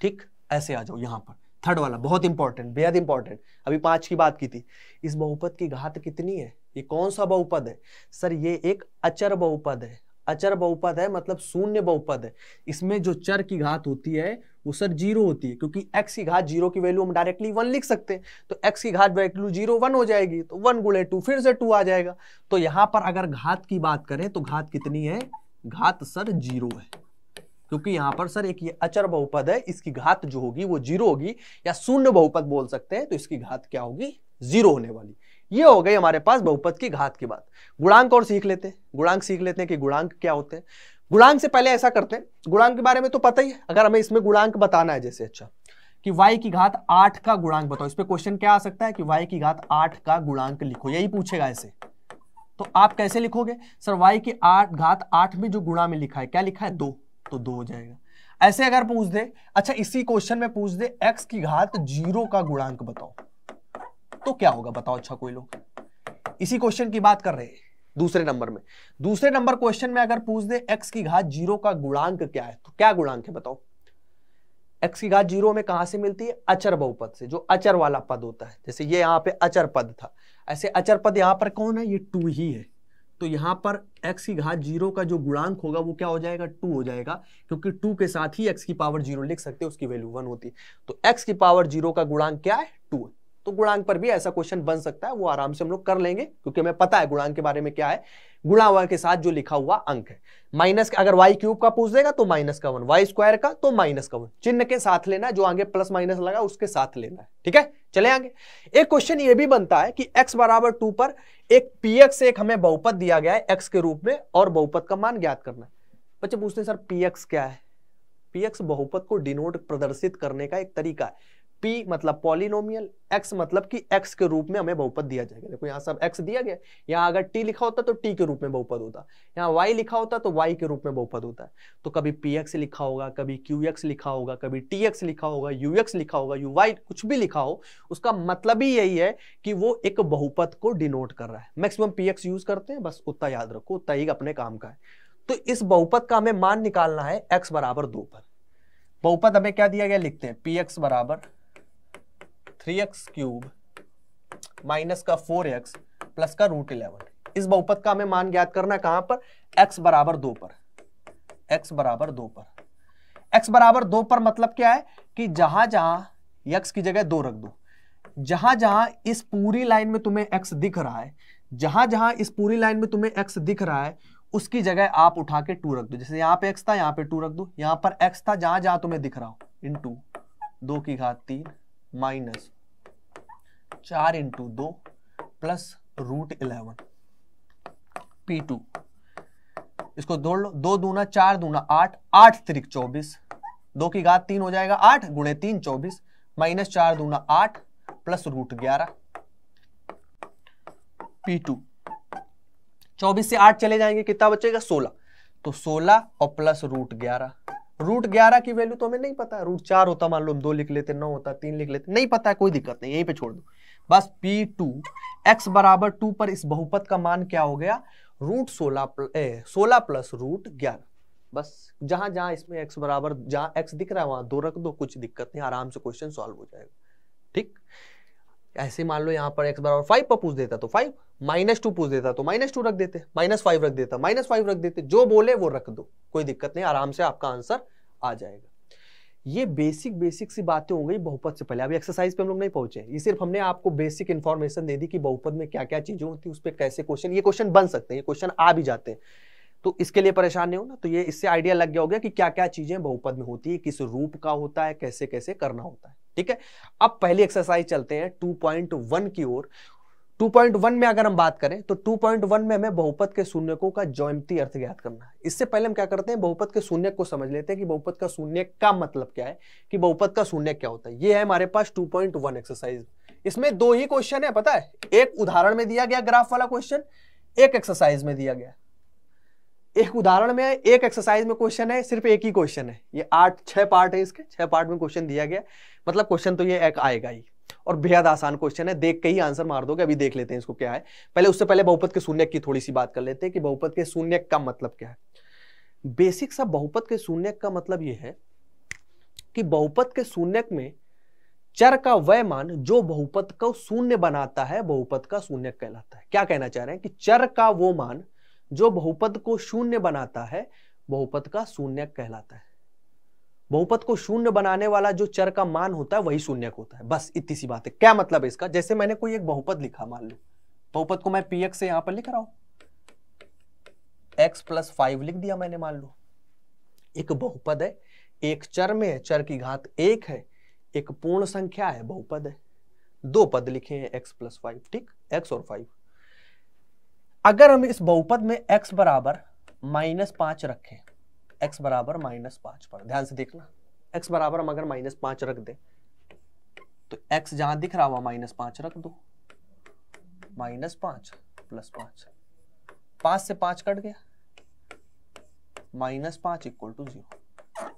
ठीक ऐसे आ जाओ यहां पर थर्ड वाला बहुत इंपॉर्टेंट बेहद इंपॉर्टेंट अभी पांच की बात की थी इस बहुपद की घात कितनी है ये कौन सा बहुपद है सर ये एक अचर बहुपद है अचर बहुपद है मतलब शून्य बहुपद है इसमें जो चर की घात होती है वो सर जीरो होती है क्योंकि x की घात जीरो की वैल्यू हम डायरेक्टली वन लिख सकते हैं तो x की घात वैल्यू जीरो वन हो जाएगी तो वन गुड़े टू फिर से टू आ जाएगा तो यहां पर अगर घात की बात करें तो घात कितनी है घात सर जीरो है क्योंकि यहां पर सर एक ये अचर बहुपद है इसकी घात जो होगी वो जीरो होगी या शून्य बहुपद बोल सकते हैं तो इसकी घात क्या होगी जीरो होने वाली ये हो गई हमारे पास बहुपद की घात की बात गुणांक और सीख लेते हैं गुणांक सीख लेते हैं कि गुणांक क्या होते हैं गुणांक से पहले ऐसा करते हैं गुणांक के बारे में तो पता ही है अगर हमें इसमें गुणांक बताना है जैसे अच्छा कि y की घात आठ का गुणांक बताओ इस पर क्वेश्चन क्या आ सकता है कि y की घात आठ का गुणांक लिखो यही पूछेगा ऐसे तो आप कैसे लिखोगे सर y की आठ घात आठ में जो गुणा में लिखा है क्या लिखा है दो तो दो हो जाएगा ऐसे अगर पूछ दे अच्छा इसी क्वेश्चन में पूछ दे एक्स की घात जीरो का गुणांक बताओ तो क्या होगा बताओ अच्छा कोई लोग इसी क्वेश्चन की बात कर रहे हैं दूसरे नंबर में दूसरे नंबर क्वेश्चन में अगर पूछ दे एक्स की घात जीरो का गुणांक क्या है तो क्या गुणांक है बताओ एक्स की घात जीरो में कहां से मिलती है अचर बहुपद से जो अचर वाला पद होता है जैसे ये यहां पे अचर पद था ऐसे अचर पद यहां पर कौन है ये टू ही है तो यहाँ पर x की घात जीरो का जो गुणांक होगा वो क्या हो जाएगा टू हो जाएगा क्योंकि टू के साथ ही x की पावर जीरो लिख सकते हैं उसकी वैल्यू वन होती है तो x की पावर जीरो का गुणांक क्या है टू तो गुणांक पर भी ऐसा क्वेश्चन बन सकता है वो आराम से हम लोग कर लेंगे क्योंकि हमें पता है गुणांक के बारे में क्या है गुणा हुआ के साथ जो लिखा हुआ अंक है माइनस अगर वाई क्यूब का पूछ देगा तो माइनस का वन वाई स्क्वायर का तो माइनस का वन चिन्ह के साथ लेना जो आगे प्लस माइनस लगा उसके साथ लेना है ठीक है चले आगे एक क्वेश्चन ये भी बनता है कि x बराबर टू पर एक पी एक्स एक हमें बहुपत दिया गया है x के रूप में और बहुपत का मान ज्ञात करना है बच्चे पूछते हैं सर पी एक्स क्या है पी एक्स बहुपत को डिनोट प्रदर्शित करने का एक तरीका है पी मतलब पॉलिनोमियल एक्स मतलब कि एक्स के रूप में हमें बहुपद दिया जाएगा देखो यहाँ सब एक्स दिया गया यहाँ अगर टी लिखा होता तो टी के रूप में बहुपद होता यहाँ वाई लिखा होता तो वाई के रूप में बहुपद होता है तो कभी पी एक्स लिखा होगा कभी क्यू एक्स लिखा होगा कभी टी एक्स लिखा होगा यू एक्स लिखा होगा यू वाई कुछ भी लिखा हो उसका मतलब ही यही है कि वो एक बहुपद को डिनोट कर रहा है मैक्सिमम पी एक्स यूज करते हैं बस उतना याद रखो उतना ही अपने काम का है तो इस बहुपद का हमें मान निकालना है एक्स बराबर दो पर बहुपद हमें क्या दिया गया लिखते हैं पी एक्स बराबर थ्री एक्स क्यूब माइनस का फोर एक्स प्लस का रूट इलेवन इस बहुपद का हमें मान ज्ञात करना कहां पर x बराबर दो पर x बराबर दो पर x बराबर दो पर मतलब क्या है कि जहां जहां x की जगह दो रख दो जहां जहां इस पूरी लाइन में तुम्हें x दिख रहा है जहां जहां इस पूरी लाइन में तुम्हें x दिख रहा है उसकी जगह आप उठा के टू रख दो जैसे यहां पे x था यहां पे टू रख दो यहां पर x था जहां जहां तुम्हें दिख रहा हो इन टू दो की घात तीन माइनस चार इंटू दो plus root eleven p two इसको दो लो दो दूना चार दूना आठ आठ त्रिक चौबीस दो की घात तीन हो जाएगा आठ गुणे तीन चौबीस माइनस चार दूना आठ प्लस रूट ग्यारह पी टू चौबीस से आठ चले जाएंगे कितना बचेगा सोलह तो सोलह और प्लस रूट ग्यारह रूट ग्यारह की वैल्यू तो हमें नहीं पता रूट चार होता मान लो दो लिख लेते नौ होता तीन लिख लेते नहीं पता है कोई दिक्कत नहीं यहीं पे छोड़ दो बस पी टू एक्स बराबर टू पर इस बहुपद का मान क्या हो गया रूट सोलह सोलह प्लस रूट ग्यारह बस जहां जहां इसमें एक्स बराबर जहां एक्स दिख रहा है वहां दो रख दो कुछ दिक्कत नहीं आराम से क्वेश्चन सॉल्व हो जाएगा ठीक ऐसे मान लो यहाँ पर एक्स बराबर फाइव पर पूछ देता तो फाइव माइनस टू पूछ देता तो माइनस टू रख देते माइनस फाइव रख देता माइनस फाइव रख देते जो बोले वो रख दो कोई दिक्कत नहीं आराम से आपका आंसर आ जाएगा ये बेसिक बेसिक सी बातें हो गई बहुपद से पहले अभी एक्सरसाइज पे हम लोग नहीं पहुंचे ये सिर्फ हमने आपको बेसिक इन्फॉर्मेशन दे दी कि बहुपद में क्या क्या चीजें होती उस पर कैसे क्वेश्चन ये क्वेश्चन बन सकते हैं ये क्वेश्चन आ भी जाते हैं तो इसके लिए परेशान नहीं हो ना तो ये इससे आइडिया लग गया हो गया कि क्या क्या चीजें बहुपद में होती है किस रूप का होता है कैसे कैसे करना होता है ठीक है अब पहली एक्सरसाइज चलते हैं टू पॉइंट वन की ओर 2.1 में अगर हम बात करें तो 2.1 में हमें बहुपद के शून्यकों का ज्यामिति अर्थ ज्ञात करना है इससे पहले हम क्या करते हैं बहुपद के शून्य को समझ लेते हैं कि बहुपद का शून्य का मतलब क्या है कि बहुपद का शून्य क्या होता है ये है हमारे पास 2.1 एक्सरसाइज इसमें दो ही क्वेश्चन है पता है एक उदाहरण में दिया गया ग्राफ वाला क्वेश्चन एक एक्सरसाइज में दिया गया एक उदाहरण में एक एक्सरसाइज में क्वेश्चन है सिर्फ एक ही क्वेश्चन है ये आठ छह पार्ट है इसके छह पार्ट में क्वेश्चन दिया गया मतलब क्वेश्चन तो ये एक आएगा ही और बेहद आसान क्वेश्चन है देख के ही आंसर मार दोगे अभी देख लेते हैं इसको क्या है पहले उससे पहले बहुपत के शून्य की थोड़ी सी बात कर लेते हैं कि बहुपत के शून्य का मतलब क्या है बेसिक सा बहुपत के शून्य का मतलब यह है कि बहुपत के शून्य में चर का वह मान जो बहुपत को शून्य बनाता है बहुपत का शून्य कहलाता है क्या कहना चाह रहे हैं कि चर का वो मान जो बहुपद को शून्य बनाता है बहुपद का शून्य कहलाता है बहुपद को शून्य बनाने वाला जो चर का मान होता है वही शून्य होता है बस इतनी सी बात है क्या मतलब है इसका जैसे मैंने कोई एक बहुपद लिखा मान लो बहुपद को मैं पी एक्स से यहां पर लिख रहा हूं एक्स प्लस फाइव लिख दिया मैंने मान लो एक बहुपद है एक चर में है चर की घात एक है एक पूर्ण संख्या है बहुपद है दो पद लिखे हैं एक्स प्लस फाइव ठीक एक्स और फाइव अगर हम इस बहुपद में x बराबर माइनस पांच रखें x बराबर माइनस पांच पर ध्यान से देखना x बराबर हम अगर माइनस पांच रख दे तो x जहां दिख रहा हुआ माइनस पांच रख दो माइनस पांच प्लस पांच पांच से पांच कट गया माइनस पांच इक्वल टू जीरो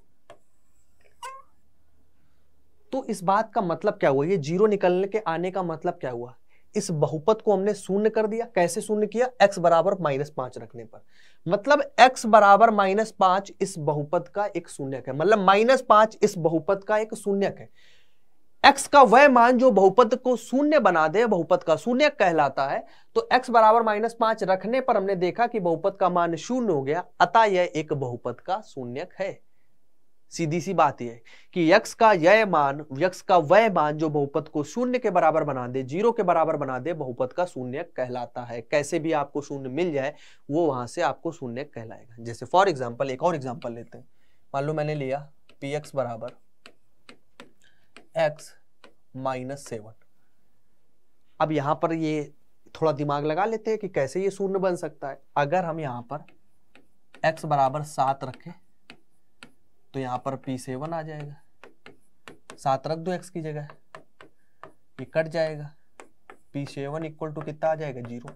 तो इस बात का मतलब क्या हुआ ये जीरो निकलने के आने का मतलब क्या हुआ इस बहुपत को हमने शून्य कर दिया कैसे शून्य किया x बराबर माइनस पांच रखने पर मतलब x बराबर माइनस पांच इस बहुपत का एक शून्यक है मतलब माइनस पांच इस बहुपत का एक शून्यक है x का वह मान जो बहुपद को शून्य बना दे बहुपद का शून्य कहलाता है तो x बराबर माइनस पांच रखने पर हमने देखा कि बहुपद का मान शून्य हो गया अतः यह एक बहुपद का शून्यक है सीधी सी बात यह कि यक्स का यह मान यक्ष का वह मान जो बहुपद को शून्य के बराबर बना दे जीरो के बराबर बना दे बहुपद का शून्य कहलाता है कैसे भी आपको शून्य मिल जाए वो वहां से आपको शून्य कहलाएगा जैसे फॉर एग्जाम्पल एक और एग्जाम्पल लेते हैं मान लो मैंने लिया पी एक्स बराबर एक्स माइनस सेवन अब यहां पर ये थोड़ा दिमाग लगा लेते हैं कि कैसे ये शून्य बन सकता है अगर हम यहां पर एक्स बराबर सात रखें तो यहाँ पर पी सेवन आ जाएगा सात रख दो एक्स की जगह ये कट जाएगा पी सेवन इक्वल टू कितना आ जाएगा जीरो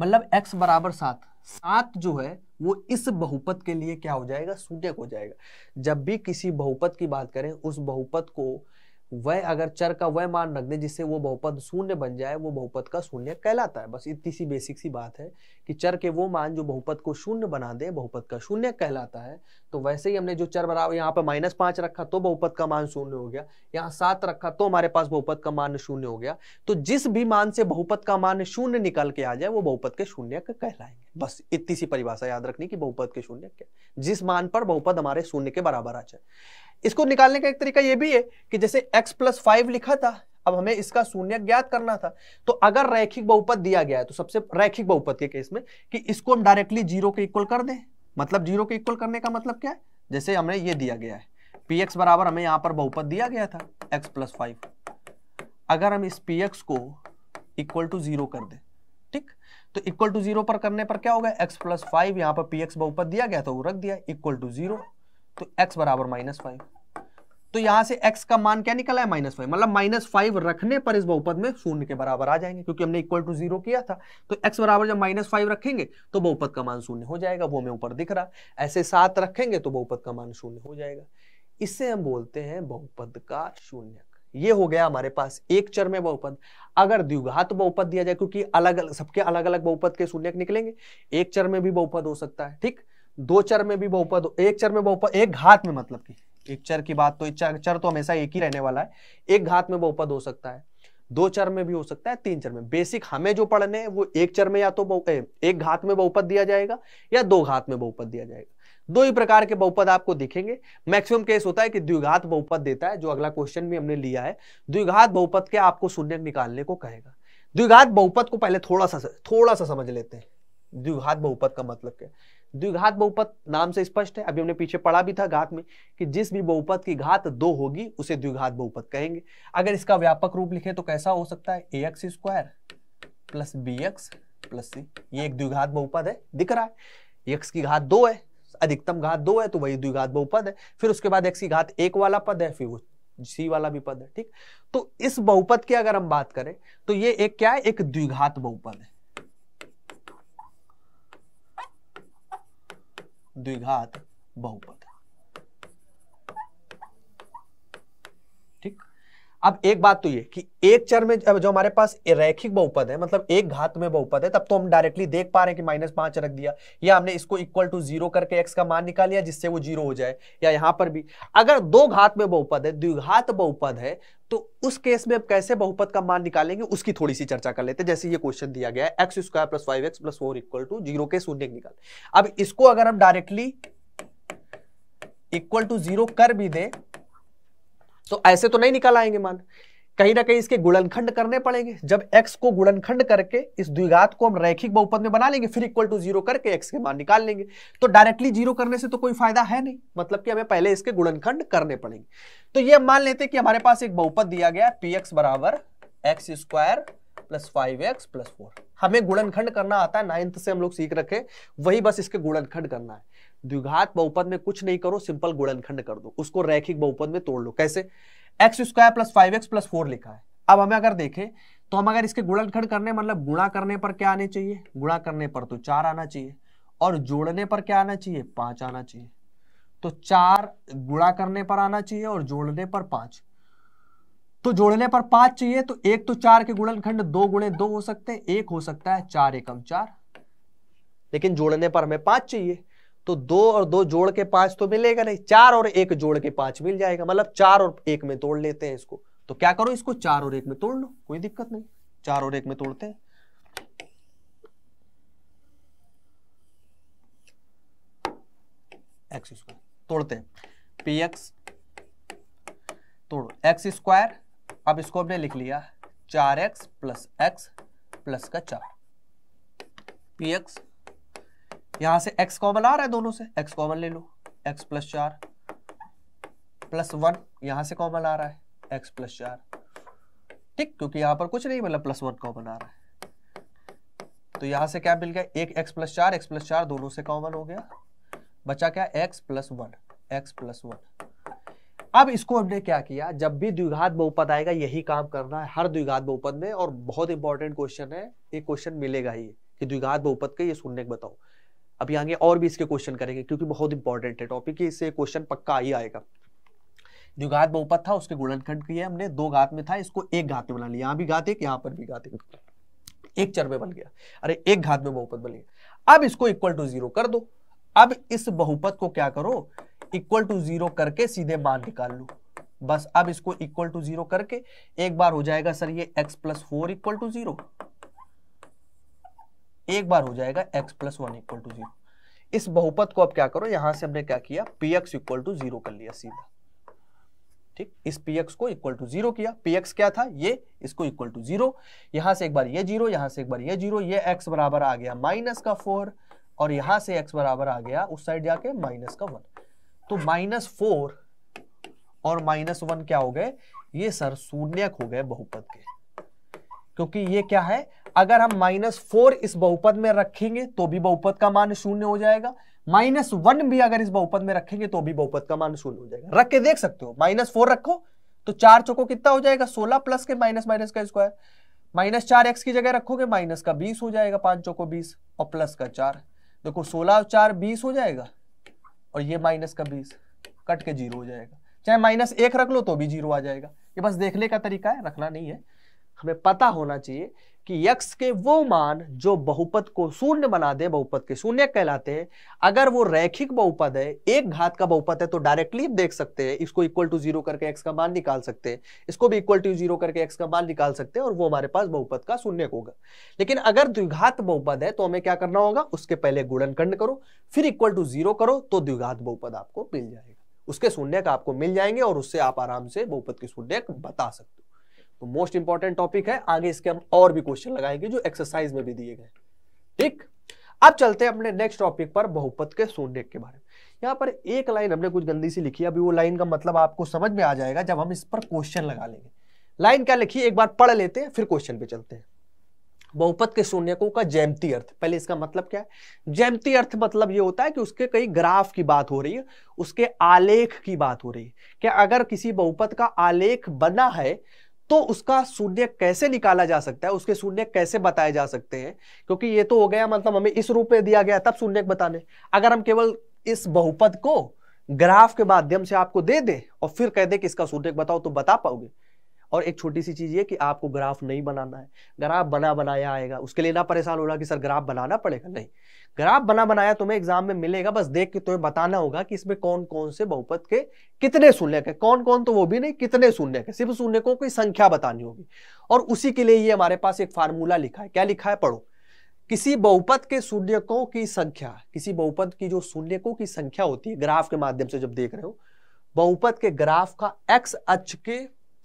मतलब एक्स बराबर सात सात जो है वो इस बहुपद के लिए क्या हो जाएगा सूचक हो जाएगा जब भी किसी बहुपद की बात करें उस बहुपद को वह अगर चर का वह मान रख दे जिससे वो बहुपद शून्य बन जाए वो बहुपद का शून्य कहलाता है बस इतनी सी बेसिक सी बात है कि चर के वो मान जो बहुपद को शून्य बना दे बहुपद का शून्य कहलाता है तो वैसे ही हमने जो चर बराबर यहाँ पर माइनस पाँच रखा तो बहुपद का मान शून्य हो गया यहाँ सात रखा तो हमारे पास बहुपद का मान शून्य हो गया तो जिस भी मान से बहुपद का मान शून्य निकल के आ जाए वो बहुपद के शून्य कहलाएंगे बस इतनी सी परिभाषा याद रखनी कि बहुपद के शून्य क्या जिस मान पर बहुपद हमारे शून्य के बराबर आ जाए इसको निकालने का एक तरीका यह भी है कि जैसे x प्लस फाइव लिखा था अब हमें इसका शून्य ज्ञात करना था तो अगर रैखिक बहुपद दिया गया है तो सबसे रैखिक बहुपद के केस में कि इसको हम डायरेक्टली जीरो के इक्वल कर दें मतलब जीरो के इक्वल करने का मतलब क्या है जैसे हमें ये दिया गया है पी एक्स बराबर हमें यहां पर बहुपद दिया गया था एक्स प्लस फाइव अगर हम इस पी एक्स को इक्वल टू जीरो कर दें ठीक तो इक्वल टू जीरो पर करने पर क्या होगा एक्स प्लस फाइव यहां पर पी एक्स बहुपद दिया गया था वो रख दिया इक्वल टू जीरो तो x बराबर माइनस फाइव तो यहां से x का मान क्या निकला है माइनस फाइव मतलब माइनस फाइव रखने पर इस बहुपद में शून्य के बराबर आ जाएंगे क्योंकि हमने इक्वल टू जीरो किया था तो x बराबर जब माइनस फाइव रखेंगे तो बहुपद का मान शून्य हो जाएगा वो हमें ऊपर दिख रहा ऐसे सात रखेंगे तो बहुपद का मान शून्य हो जाएगा इससे हम बोलते हैं बहुपद का शून्य ये हो गया हमारे पास एक चर में बहुपद अगर द्विघात बहुपद दिया जाए क्योंकि अलग सबके अलग अलग बहुपद के शून्य निकलेंगे एक चर में भी बहुपद हो सकता है ठीक दो चर में भी बहुपद एक चर में बहुपद एक घात में मतलब की एक चर की बात तो चर, चर तो हमेशा एक ही रहने वाला है एक घात में बहुपद हो सकता है दो चर में भी हो सकता है तीन चर में बेसिक हमें जो पढ़ने हैं वो एक चर में या तो ए, एक घात में बहुपद दिया जाएगा या दो घात में बहुपद दिया जाएगा दो ही प्रकार के बहुपद आपको दिखेंगे मैक्सिमम केस होता है कि द्विघात बहुपद देता है जो अगला क्वेश्चन भी हमने लिया है द्विघात बहुपद के आपको शून्य निकालने को कहेगा द्विघात बहुपद को पहले थोड़ा सा थोड़ा सा समझ लेते हैं द्विघात बहुपद का मतलब क्या द्विघात बहुपत नाम से स्पष्ट है अभी हमने पीछे पढ़ा भी था घात में कि जिस भी बहुपत की घात दो होगी उसे द्विघात बहुपत कहेंगे अगर इसका व्यापक रूप लिखे तो कैसा हो सकता है a x square plus b x plus c ये एक द्विघात बहुपद है दिख रहा है एक्स की घात दो है अधिकतम घात दो है तो वही द्विघात बहुपद है फिर उसके बाद एक्स की घात एक वाला पद है फिर वो सी वाला भी पद है ठीक तो इस बहुपद की अगर हम बात करें तो ये एक क्या है एक द्विघात बहुपद है द्विघात बहुपद अब एक बात तो ये कि एक चर में जो हमारे पास रैखिक बहुपद है मतलब एक घात में बहुपद है तब तो हम डायरेक्टली देख पा रहे हैं कि माइनस पांच रख दिया या हमने इसको इक्वल टू जीरो करके एक्स का मान निकाल लिया जिससे वो जीरो हो जाए या यहां पर भी अगर दो घात में बहुपद है द्विघात बहुपद है तो उस केस में अब कैसे बहुपद का मान निकालेंगे उसकी थोड़ी सी चर्चा कर लेते हैं जैसे ये क्वेश्चन दिया गया है x square plus five x plus four equal to zero के शून्य निकाल अब इसको अगर हम डायरेक्टली इक्वल टू जीरो कर भी दें तो ऐसे तो नहीं निकाल आएंगे मान कहीं ना कहीं इसके गुणनखंड करने पड़ेंगे जब x को गुणनखंड करके इस द्विघात को हम रैखिक बहुपद में बना लेंगे फिर इक्वल टू जीरो करके x के मान निकाल लेंगे तो डायरेक्टली जीरो करने से तो कोई फायदा है नहीं मतलब कि हमें पहले इसके गुणनखंड करने पड़ेंगे तो ये मान लेते हैं कि हमारे पास एक बहुपद दिया गया पी एक्स बराबर x square plus five x plus four हमें गुणनखंड करना आता है नाइन्थ से हम लोग सीख रखे वही बस इसके गुणनखंड करना है द्विघात बहुपद में कुछ नहीं करो सिंपल गुणनखंड कर दो उसको रैखिक बहुपद में तोड़ लो कैसे x square plus five x plus four लिखा है अब हमें अगर देखें तो हम अगर इसके गुणनखंड करने मतलब गुणा करने पर क्या आने चाहिए गुणा करने पर तो चार आना चाहिए और जोड़ने पर क्या आना चाहिए पांच आना चाहिए तो चार गुणा करने पर आना चाहिए और जोड़ने पर पांच तो जोड़ने पर पांच चाहिए तो एक तो चार के गुणनखंड दो गुणे दो हो सकते हैं एक हो सकता है चार एकम चार लेकिन जोड़ने पर हमें पांच चाहिए तो दो और दो जोड़ के पांच तो मिलेगा नहीं चार और एक जोड़ के पांच मिल जाएगा मतलब चार और एक में तोड़ लेते हैं इसको तो क्या करो इसको चार और एक में तोड़ लो कोई दिक्कत नहीं चार और एक में तोड़ते हैं एक्स स्क्वायर तोड़ते हैं पी एक्स तोड़ो एक्स स्क्वायर अब इसको हमने लिख लिया चार एक्स प्लस एक्स प्लस का चार पी एक्स यहां से x कॉमन आ रहा है दोनों से x कॉमन ले लो x प्लस चार प्लस वन यहां से कॉमन आ रहा है x प्लस चार ठीक क्योंकि यहां पर कुछ नहीं मतलब प्लस वन कॉमन आ रहा है तो यहां से क्या मिल गया एक x प्लस चार एक्स प्लस चार दोनों से कॉमन हो गया बचा क्या x plus one x plus one अब इसको हमने क्या किया जब भी द्विघात बहुपद आएगा यही काम करना है हर द्विघात बहुपद में और बहुत इंपॉर्टेंट क्वेश्चन है ये क्वेश्चन मिलेगा ही कि द्विघात बहुपद का ये सुनने के बताओ अभी आगे और भी इसके क्वेश्चन करेंगे क्योंकि बहुत इंपॉर्टेंट है टॉपिक इससे क्वेश्चन पक्का ही आएगा जो घात बहुपद था उसके गुणनखंड किए हमने दो घात में था इसको एक घात में बना लिया यहां भी घात एक यहां पर भी घात एक एक चर में बन गया अरे एक घात में बहुपद बन गया अब इसको इक्वल टू जीरो कर दो अब इस बहुपद को क्या करो इक्वल टू जीरो करके सीधे मान निकाल लो बस अब इसको इक्वल टू जीरो करके एक बार हो जाएगा सर ये x plus four equal to zero एक बार हो जाएगा x plus one equal to zero इस बहुपद को अब क्या करो यहां से हमने क्या किया p x equal to zero कर लिया सीधा ठीक इस पी एक्स को इक्वल टू जीरो किया पी एक्स क्या था ये इसको इक्वल टू जीरो यहां से एक बार ये जीरो यहां से एक बार ये जीरो ये एक्स बराबर आ गया माइनस का फोर और यहां से एक्स बराबर आ गया उस साइड जाके माइनस का वन तो माइनस फोर और माइनस वन क्या हो गए ये सर शून्यक हो गए बहुपद के क्योंकि ये क्या है अगर हम माइनस फोर इस बहुपद में रखेंगे तो भी बहुपद का मान शून्य हो जाएगा माइनस वन भी अगर इस बहुपद में रखेंगे तो भी बहुपद का मान शून्य हो जाएगा रख के देख सकते हो माइनस फोर रखो तो चार चौको कितना हो जाएगा सोलह प्लस के माइनस माइनस का स्क्वायर माइनस चार एक्स की जगह रखोगे माइनस का बीस हो जाएगा पांच चौको बीस और प्लस का चार देखो सोलह और चार बीस हो जाएगा और ये माइनस का बीस कट के जीरो हो जाएगा चाहे माइनस एक रख लो तो भी जीरो आ जाएगा ये बस देखने का तरीका है रखना नहीं है हमें पता होना चाहिए कि यक्ष के वो मान जो बहुपद को शून्य बना दे बहुपद के शून्य कहलाते हैं अगर वो रैखिक बहुपद है एक घात का बहुपद है तो डायरेक्टली देख सकते हैं इसको इक्वल टू जीरो करके एक्स का मान निकाल सकते हैं इसको भी इक्वल टू जीरो करके एक्स का मान निकाल सकते हैं और वो हमारे पास बहुपद का शून्य होगा लेकिन अगर द्विघात बहुपद है तो हमें क्या करना होगा उसके पहले गुणनखंड करो फिर इक्वल टू जीरो करो तो द्विघात बहुपद आपको मिल जाएगा उसके शून्य का आपको मिल जाएंगे और उससे आप आराम से बहुपद के शून्य बता सकते हो तो मोस्ट इंपॉर्टेंट टॉपिक है आगे इसके हम और भी क्वेश्चन लगाएंगे जो एक्सरसाइज में भी दिए गए ठीक अब चलते हैं अपने नेक्स्ट टॉपिक पर बहुपत के शून्य के बारे में यहाँ पर एक लाइन हमने कुछ गंदी सी लिखी अभी वो लाइन का मतलब आपको समझ में आ जाएगा जब हम इस पर क्वेश्चन लगा लेंगे लाइन क्या लिखी एक बार पढ़ लेते हैं फिर क्वेश्चन पे चलते हैं बहुपत के शून्यकों का जैमती अर्थ पहले इसका मतलब क्या है जैमती अर्थ मतलब ये होता है कि उसके कई ग्राफ की बात हो रही है उसके आलेख की बात हो रही है क्या अगर किसी बहुपत का आलेख बना है तो उसका शून्य कैसे निकाला जा सकता है उसके शून्य कैसे बताए जा सकते हैं क्योंकि ये तो हो गया मतलब हमें इस रूप में दिया गया तब शून्य बताने अगर हम केवल इस बहुपद को ग्राफ के माध्यम से आपको दे दे और फिर कह दे कि इसका शून्य बताओ तो बता पाओगे और एक छोटी सी चीज़ ये कि आपको ग्राफ नहीं बनाना है ग्राफ बना बनाया आएगा उसके लिए ना परेशान होना कि सर ग्राफ बनाना पड़ेगा नहीं ग्राफ बना बनाया तुम्हें एग्जाम में मिलेगा बस देख के तुम्हें बताना होगा कि इसमें कौन कौन से बहुपत के कितने शून्य के कौन कौन तो वो भी नहीं कितने शून्य के सिर्फ शून्य को कोई संख्या बतानी होगी और उसी के लिए ये हमारे पास एक फार्मूला लिखा है क्या लिखा है पढ़ो किसी बहुपद के शून्यकों की संख्या किसी बहुपद की जो शून्यकों की संख्या होती है ग्राफ के माध्यम से जब देख रहे हो बहुपद के ग्राफ का एक्स अक्ष के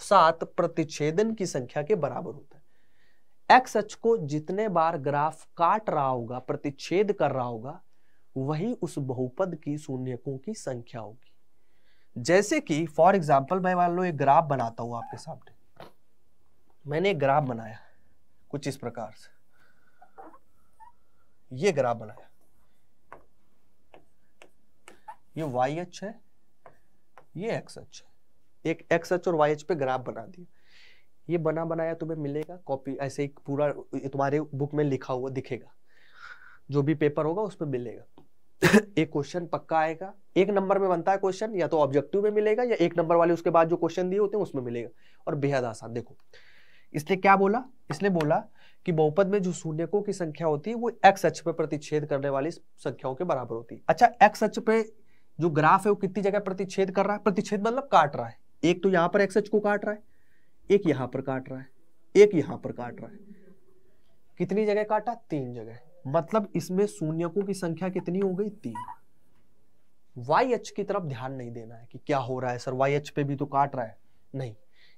सात प्रतिच्छेदन की संख्या के बराबर होता है एक्स एच को जितने बार ग्राफ काट रहा होगा प्रतिच्छेद कर रहा होगा वही उस बहुपद की शून्यकों की संख्या होगी जैसे कि फॉर एग्जाम्पल मैं मान लो एक ग्राफ बनाता हूं आपके सामने मैंने एक ग्राफ बनाया कुछ इस प्रकार से ये ग्राफ बनाया ये y अक्ष है ये x एच है एक एक्स एच और वाई एच पे ग्राफ बना दिया ये बना बनाया तुम्हें मिलेगा कॉपी ऐसे ही पूरा तुम्हारे बुक में लिखा हुआ दिखेगा जो भी पेपर होगा उस पर मिलेगा एक क्वेश्चन पक्का आएगा एक नंबर में बनता है क्वेश्चन या तो ऑब्जेक्टिव में मिलेगा या एक नंबर वाले उसके बाद जो क्वेश्चन दिए होते हैं उसमें मिलेगा और बेहद आसान देखो इसने क्या बोला इसने बोला कि बहुपद में जो शून्यकों की संख्या होती है वो एक्स अक्ष पे प्रतिच्छेद करने वाली संख्याओं के बराबर होती है अच्छा एक्स अक्ष पे जो ग्राफ है वो कितनी जगह प्रतिच्छेद कर रहा है प्रतिच्छेद मतलब काट रहा है एक तो यहाँ पर एक्स एच को काट रहा है एक यहां पर काट रहा है एक यहां पर काट रहा है कितनी जगह काटा तीन जगह मतलब इसमें शून्यकों की संख्या कितनी हो गई तीन वाई एच की तरफ ध्यान नहीं देना है कि क्या हो रहा है सर वाई एच पे भी तो काट रहा है नहीं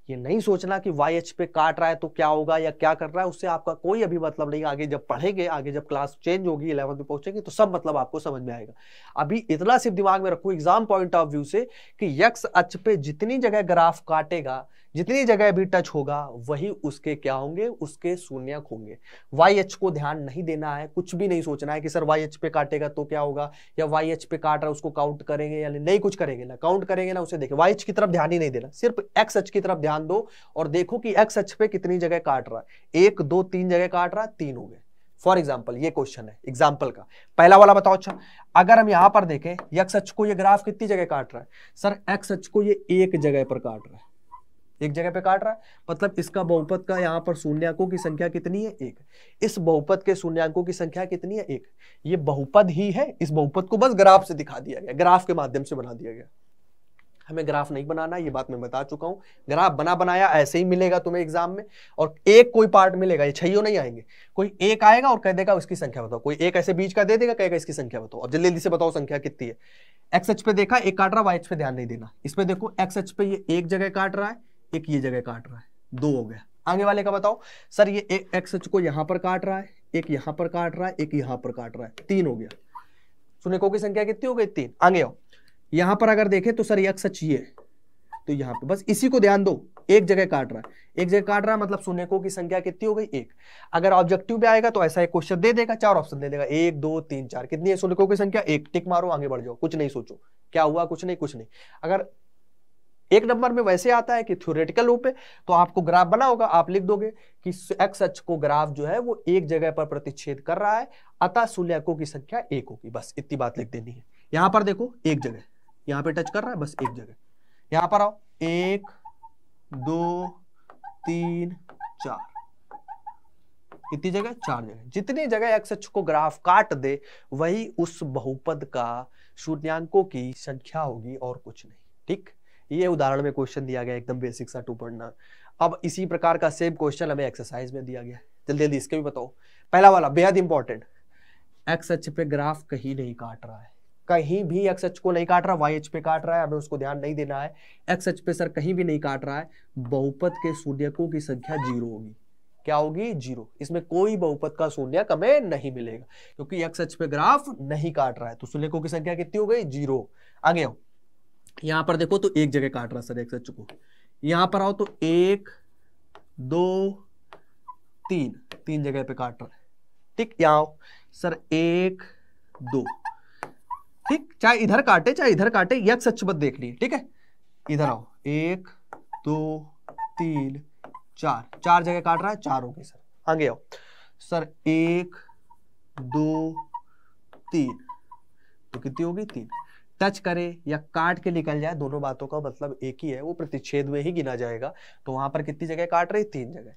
ये नहीं सोचना कि वाई एच पे काट रहा है तो क्या होगा या क्या कर रहा है उससे आपका कोई अभी मतलब नहीं आगे जब पढ़ेंगे आगे जब क्लास चेंज होगी इलेवंथ में पहुंचेंगे तो सब मतलब आपको समझ में आएगा अभी इतना सिर्फ दिमाग में रखो एग्जाम पॉइंट ऑफ व्यू से कि यक्स अच पे जितनी जगह ग्राफ काटेगा जितनी जगह भी टच होगा वही उसके क्या होंगे उसके शून्यक होंगे वाई एच को ध्यान नहीं देना है कुछ भी नहीं सोचना है कि सर वाई एच पे काटेगा तो क्या होगा या वाई एच पे काट रहा है उसको काउंट करेंगे या नहीं कुछ करेंगे ना काउंट करेंगे ना उसे देखें वाई एच की तरफ ध्यान ही नहीं देना सिर्फ एक्स एच की तरफ ध्यान दो और देखो कि एक्स एच पे कितनी जगह काट रहा है एक दो तीन जगह काट रहा है तीन हो गए फॉर एग्जाम्पल ये क्वेश्चन है एग्जाम्पल का पहला वाला बताओ अच्छा अगर हम यहाँ पर देखें एक्स एच को ये ग्राफ कितनी जगह काट रहा है सर एक्स एच को ये एक जगह पर काट रहा है एक जगह पे काट रहा है मतलब इसका बहुपत का यहाँ पर शून्यंकों की संख्या कितनी है एक इस बहुपत के शून्यकों की संख्या कितनी है एक ये बहुपद ही है इस बहुपद को बस ग्राफ से दिखा दिया गया ग्राफ के माध्यम से बना दिया गया हमें ग्राफ नहीं बनाना ये बात मैं बता चुका हूँ ग्राफ बना बनाया ऐसे ही मिलेगा तुम्हें एग्जाम में और एक कोई पार्ट मिलेगा ये छो नहीं आएंगे कोई एक आएगा और कह देगा उसकी संख्या बताओ कोई एक ऐसे बीच का दे देगा कहेगा इसकी संख्या बताओ अब जल्दी जल्दी से बताओ संख्या कितनी है एक्स एच पे देखा एक काट रहा वाई एच पे ध्यान नहीं देना इस पे देखो एक्स एच पे ये एक जगह काट रहा है एक ये जगह काट रहा है दो हो गया आगे वाले का बताओ सर ये एक एक्स को यहां पर काट रहा है एक यहां पर काट रहा है एक यहां पर काट रहा है तीन हो गया सुनेकों की संख्या कितनी हो गई तीन आगे आओ यहां पर अगर देखे तो सर ये एक्स ये तो यहां पर बस इसी को ध्यान दो एक जगह काट रहा है एक जगह काट रहा है मतलब सुनेकों की संख्या कितनी हो गई एक अगर ऑब्जेक्टिव पे आएगा तो ऐसा एक क्वेश्चन दे देगा चार ऑप्शन दे देगा एक दो तीन चार कितनी है सुनेको की संख्या एक टिक मारो आगे बढ़ जाओ कुछ नहीं सोचो क्या हुआ कुछ नहीं कुछ नहीं अगर एक नंबर में वैसे आता है कि थ्योरेटिकल रूप में तो आपको ग्राफ बना होगा आप लिख दोगे कि एक्स अक्ष को ग्राफ जो है वो एक जगह पर प्रतिच्छेद कर रहा है अतः शून्यकों की संख्या एक होगी बस इतनी बात लिख देनी है यहां पर देखो एक जगह यहां पर टच कर रहा है बस एक जगह यहां पर आओ एक दो तीन चार कितनी जगह चार जगह जितनी जगह एक्स अक्ष को ग्राफ काट दे वही उस बहुपद का शून्यांकों की संख्या होगी और कुछ नहीं ठीक ये उदाहरण में क्वेश्चन दिया गया एकदम बेसिक सा टू पढ़ना अब इसी प्रकार का सेम क्वेश्चन हमें एक्सरसाइज में दिया गया जल्दी जल्दी इसके भी बताओ पहला वाला बेहद इंपॉर्टेंट एक्स एच पे ग्राफ कहीं नहीं काट रहा है कहीं भी एक्स एच को नहीं काट रहा वाई एच पे काट रहा है हमें उसको ध्यान नहीं देना है एक्स एच पे सर कहीं भी नहीं काट रहा है बहुपत के शून्यकों की संख्या जीरो होगी क्या होगी जीरो इसमें कोई बहुपत का शून्य हमें नहीं मिलेगा क्योंकि एक्स एच पे ग्राफ नहीं काट रहा है तो शून्यकों की संख्या कितनी हो गई जीरो आगे आओ यहां पर देखो तो एक जगह काट रहा सर एक सच को यहां पर आओ तो एक दो तीन तीन जगह पे काट रहा है ठीक यहां आओ सर एक दो ठीक चाहे इधर काटे चाहे इधर काटे यक सच बद देख लिए ठीक है इधर आओ एक दो तीन चार चार जगह काट रहा है चार हो गए सर आगे आओ सर एक दो तीन तो कितनी होगी तीन टच करे या काट के निकल जाए दोनों बातों का मतलब एक ही है वो प्रतिच्छेद में ही गिना जाएगा तो वहां पर कितनी जगह काट रही तीन जगह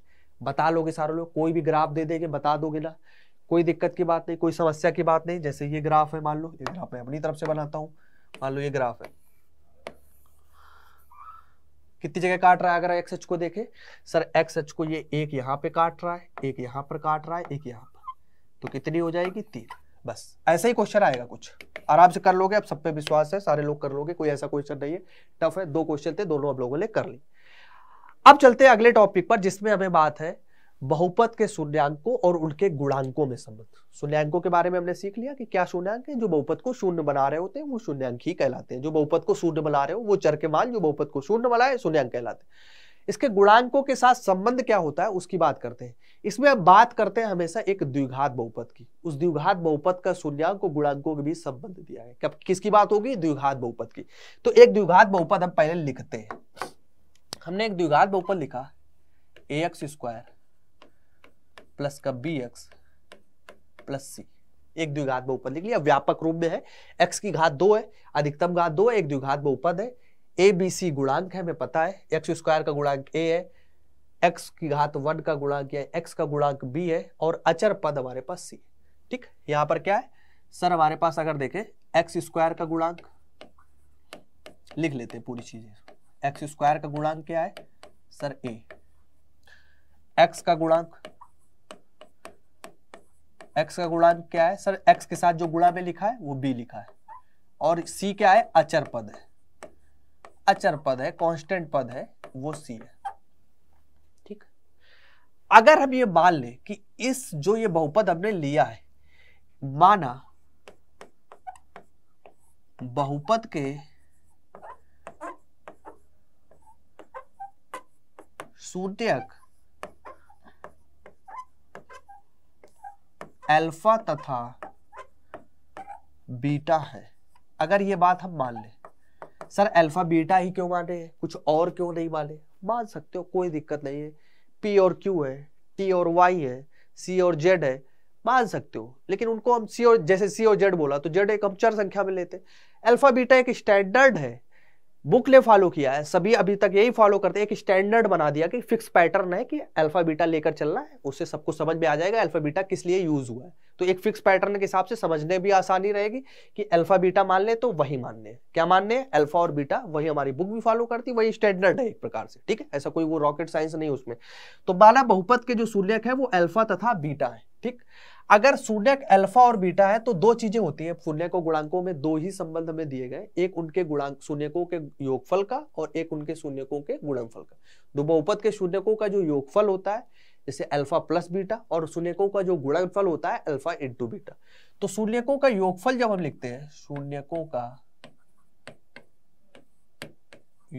बता लोगे सारे लोग कोई भी ग्राफ दे देंगे बता दोगे ना कोई दिक्कत की बात नहीं कोई समस्या की बात नहीं जैसे ये ग्राफ है मान लो ये ग्राफ मैं अपनी तरफ से बनाता हूँ मान लो ये ग्राफ है कितनी जगह काट रहा है अगर एक्स एच को देखे सर एक्स एच को ये एक यहाँ पे काट रहा है एक यहाँ पर काट रहा है एक यहाँ पर तो कितनी हो जाएगी तीन बस ऐसा ही क्वेश्चन आएगा कुछ आराम से कर लोगे अब सब पे विश्वास है सारे लोग कर लोगे कोई ऐसा क्वेश्चन नहीं है टफ है दो क्वेश्चन थे दोनों अब लोगों ने कर ली अब चलते हैं अगले टॉपिक पर जिसमें हमें बात है बहुपत के शून्यंकों और उनके गुणांकों में संबंध शून्यंकों के बारे में हमने सीख लिया कि क्या शून्यंक है जो बहुपत को शून्य बना रहे होते हैं वो शून्यंक ही कहलाते हैं जो बहुपत को शून्य बना रहे हो वो चर के मान जो बहुपत को शून्य बनाए शून्यंक कहलाते हैं इसके गुणांकों के साथ संबंध क्या होता है उसकी बात करते हैं इसमें हम बात करते हैं हमेशा एक द्विघात बहुपद की उस द्विघात बहुपद का शून्यंक गुणांकों के बीच संबंध दिया है कब किसकी बात होगी द्विघात बहुपद की तो एक द्विघात बहुपद हम पहले लिखते हैं हमने एक द्विघात बहुपद लिखा ए एक्स स्क्वायर प्लस का बी एक्स प्लस सी एक द्विघात बहुपद लिख लिया व्यापक रूप में है एक्स की घात दो है अधिकतम घात दो है एक द्विघात बहुपद है ए बी सी गुणांक है हमें पता है एक्स स्क्वायर का गुणांक ए है एक्स की घात वन का गुणांक है एक्स का गुणांक बी है और अचर पद हमारे पास सी ठीक यहां पर क्या है सर हमारे पास अगर देखें एक्स स्क्वायर का गुणांक लिख लेते हैं पूरी चीजें एक्स स्क्वायर का गुणांक क्या है सर ए एक्स का गुणांक एक्स का गुणांक क्या है सर एक्स के साथ जो गुणा में लिखा है वो बी लिखा है और सी क्या है अचर पद है अचर पद है कांस्टेंट पद है वो सी है ठीक अगर हम ये मान लें कि इस जो ये बहुपद हमने लिया है माना बहुपद के सूत्यक अल्फा तथा बीटा है अगर ये बात हम मान लें सर अल्फा बीटा ही क्यों माने कुछ और क्यों नहीं माने मान सकते हो कोई दिक्कत नहीं है पी और क्यू है टी और वाई है सी और जेड है मान सकते हो लेकिन उनको हम सी और जैसे सी और जेड बोला तो जेड एक हम चार संख्या में लेते अल्फा बीटा एक स्टैंडर्ड है बुक ने फॉलो किया है सभी अभी तक यही फॉलो करते हैं एक स्टैंडर्ड बना दिया कि फिक्स पैटर्न है कि अल्फा बीटा लेकर चलना है उससे सबको समझ में आ जाएगा अल्फा बीटा किस लिए यूज हुआ है तो एक फिक्स पैटर्न के हिसाब से समझने भी आसानी रहेगी कि अल्फा बीटा मान ले तो वही मान लें क्या मान लें अल्फा और बीटा वही हमारी बुक भी फॉलो करती वही स्टैंडर्ड है एक प्रकार से ठीक है ऐसा कोई वो रॉकेट साइंस नहीं उसमें तो बाला बहुपत के जो सूर्यक है वो अल्फा तथा बीटा है ठीक अगर सूर्यक अल्फा और बीटा है तो दो चीजें होती है शून्य को गुणांकों में दो ही संबंध हमें दिए गए एक उनके गुणांक शून्यकों के योगफल का और एक उनके शून्यकों के गुणनफल का दो बहुपद के शून्यकों का जो योगफल होता है जैसे अल्फा प्लस बीटा और शून्यकों का जो गुणनफल होता है अल्फा इंटू बीटा तो शून्यकों का योगफल जब हम लिखते हैं शून्यकों का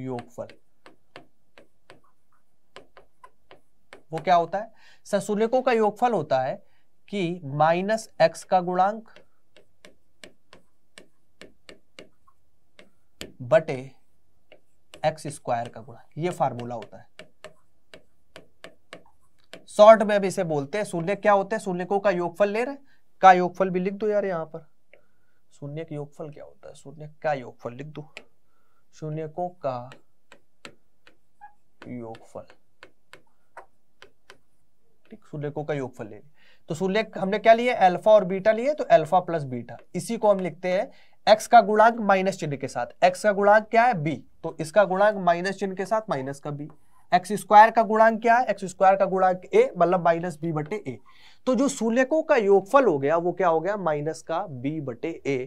योगफल वो क्या होता है शून्यकों का योगफल होता है कि माइनस एक्स का गुणांक बटे एक्स स्क्वायर का गुणांक ये फार्मूला होता है शॉर्ट में अब इसे बोलते हैं शून्य क्या होते हैं शून्यकों का योगफल ले रहे का योगफल भी लिख दो यार यहां पर शून्य का योगफल क्या होता है शून्य का योगफल लिख दो शून्यकों का योगफल ठीक शून्यकों का योगफल ले लिया तो सूर्य हमने क्या लिए अल्फा और बीटा लिए तो अल्फा प्लस बीटा इसी को हम लिखते हैं एक्स का गुणांक माइनस चिन्ह के साथ एक्स का गुणांक क्या है बी तो इसका गुणांक माइनस चिन्ह के साथ माइनस का बी एक्स स्क्वायर का गुणांक क्या है एक्स स्क्वायर का गुणांक ए मतलब माइनस बी बटे ए तो जो सूलेकों का योगफल हो गया वो क्या हो गया माइनस का बी बटे ए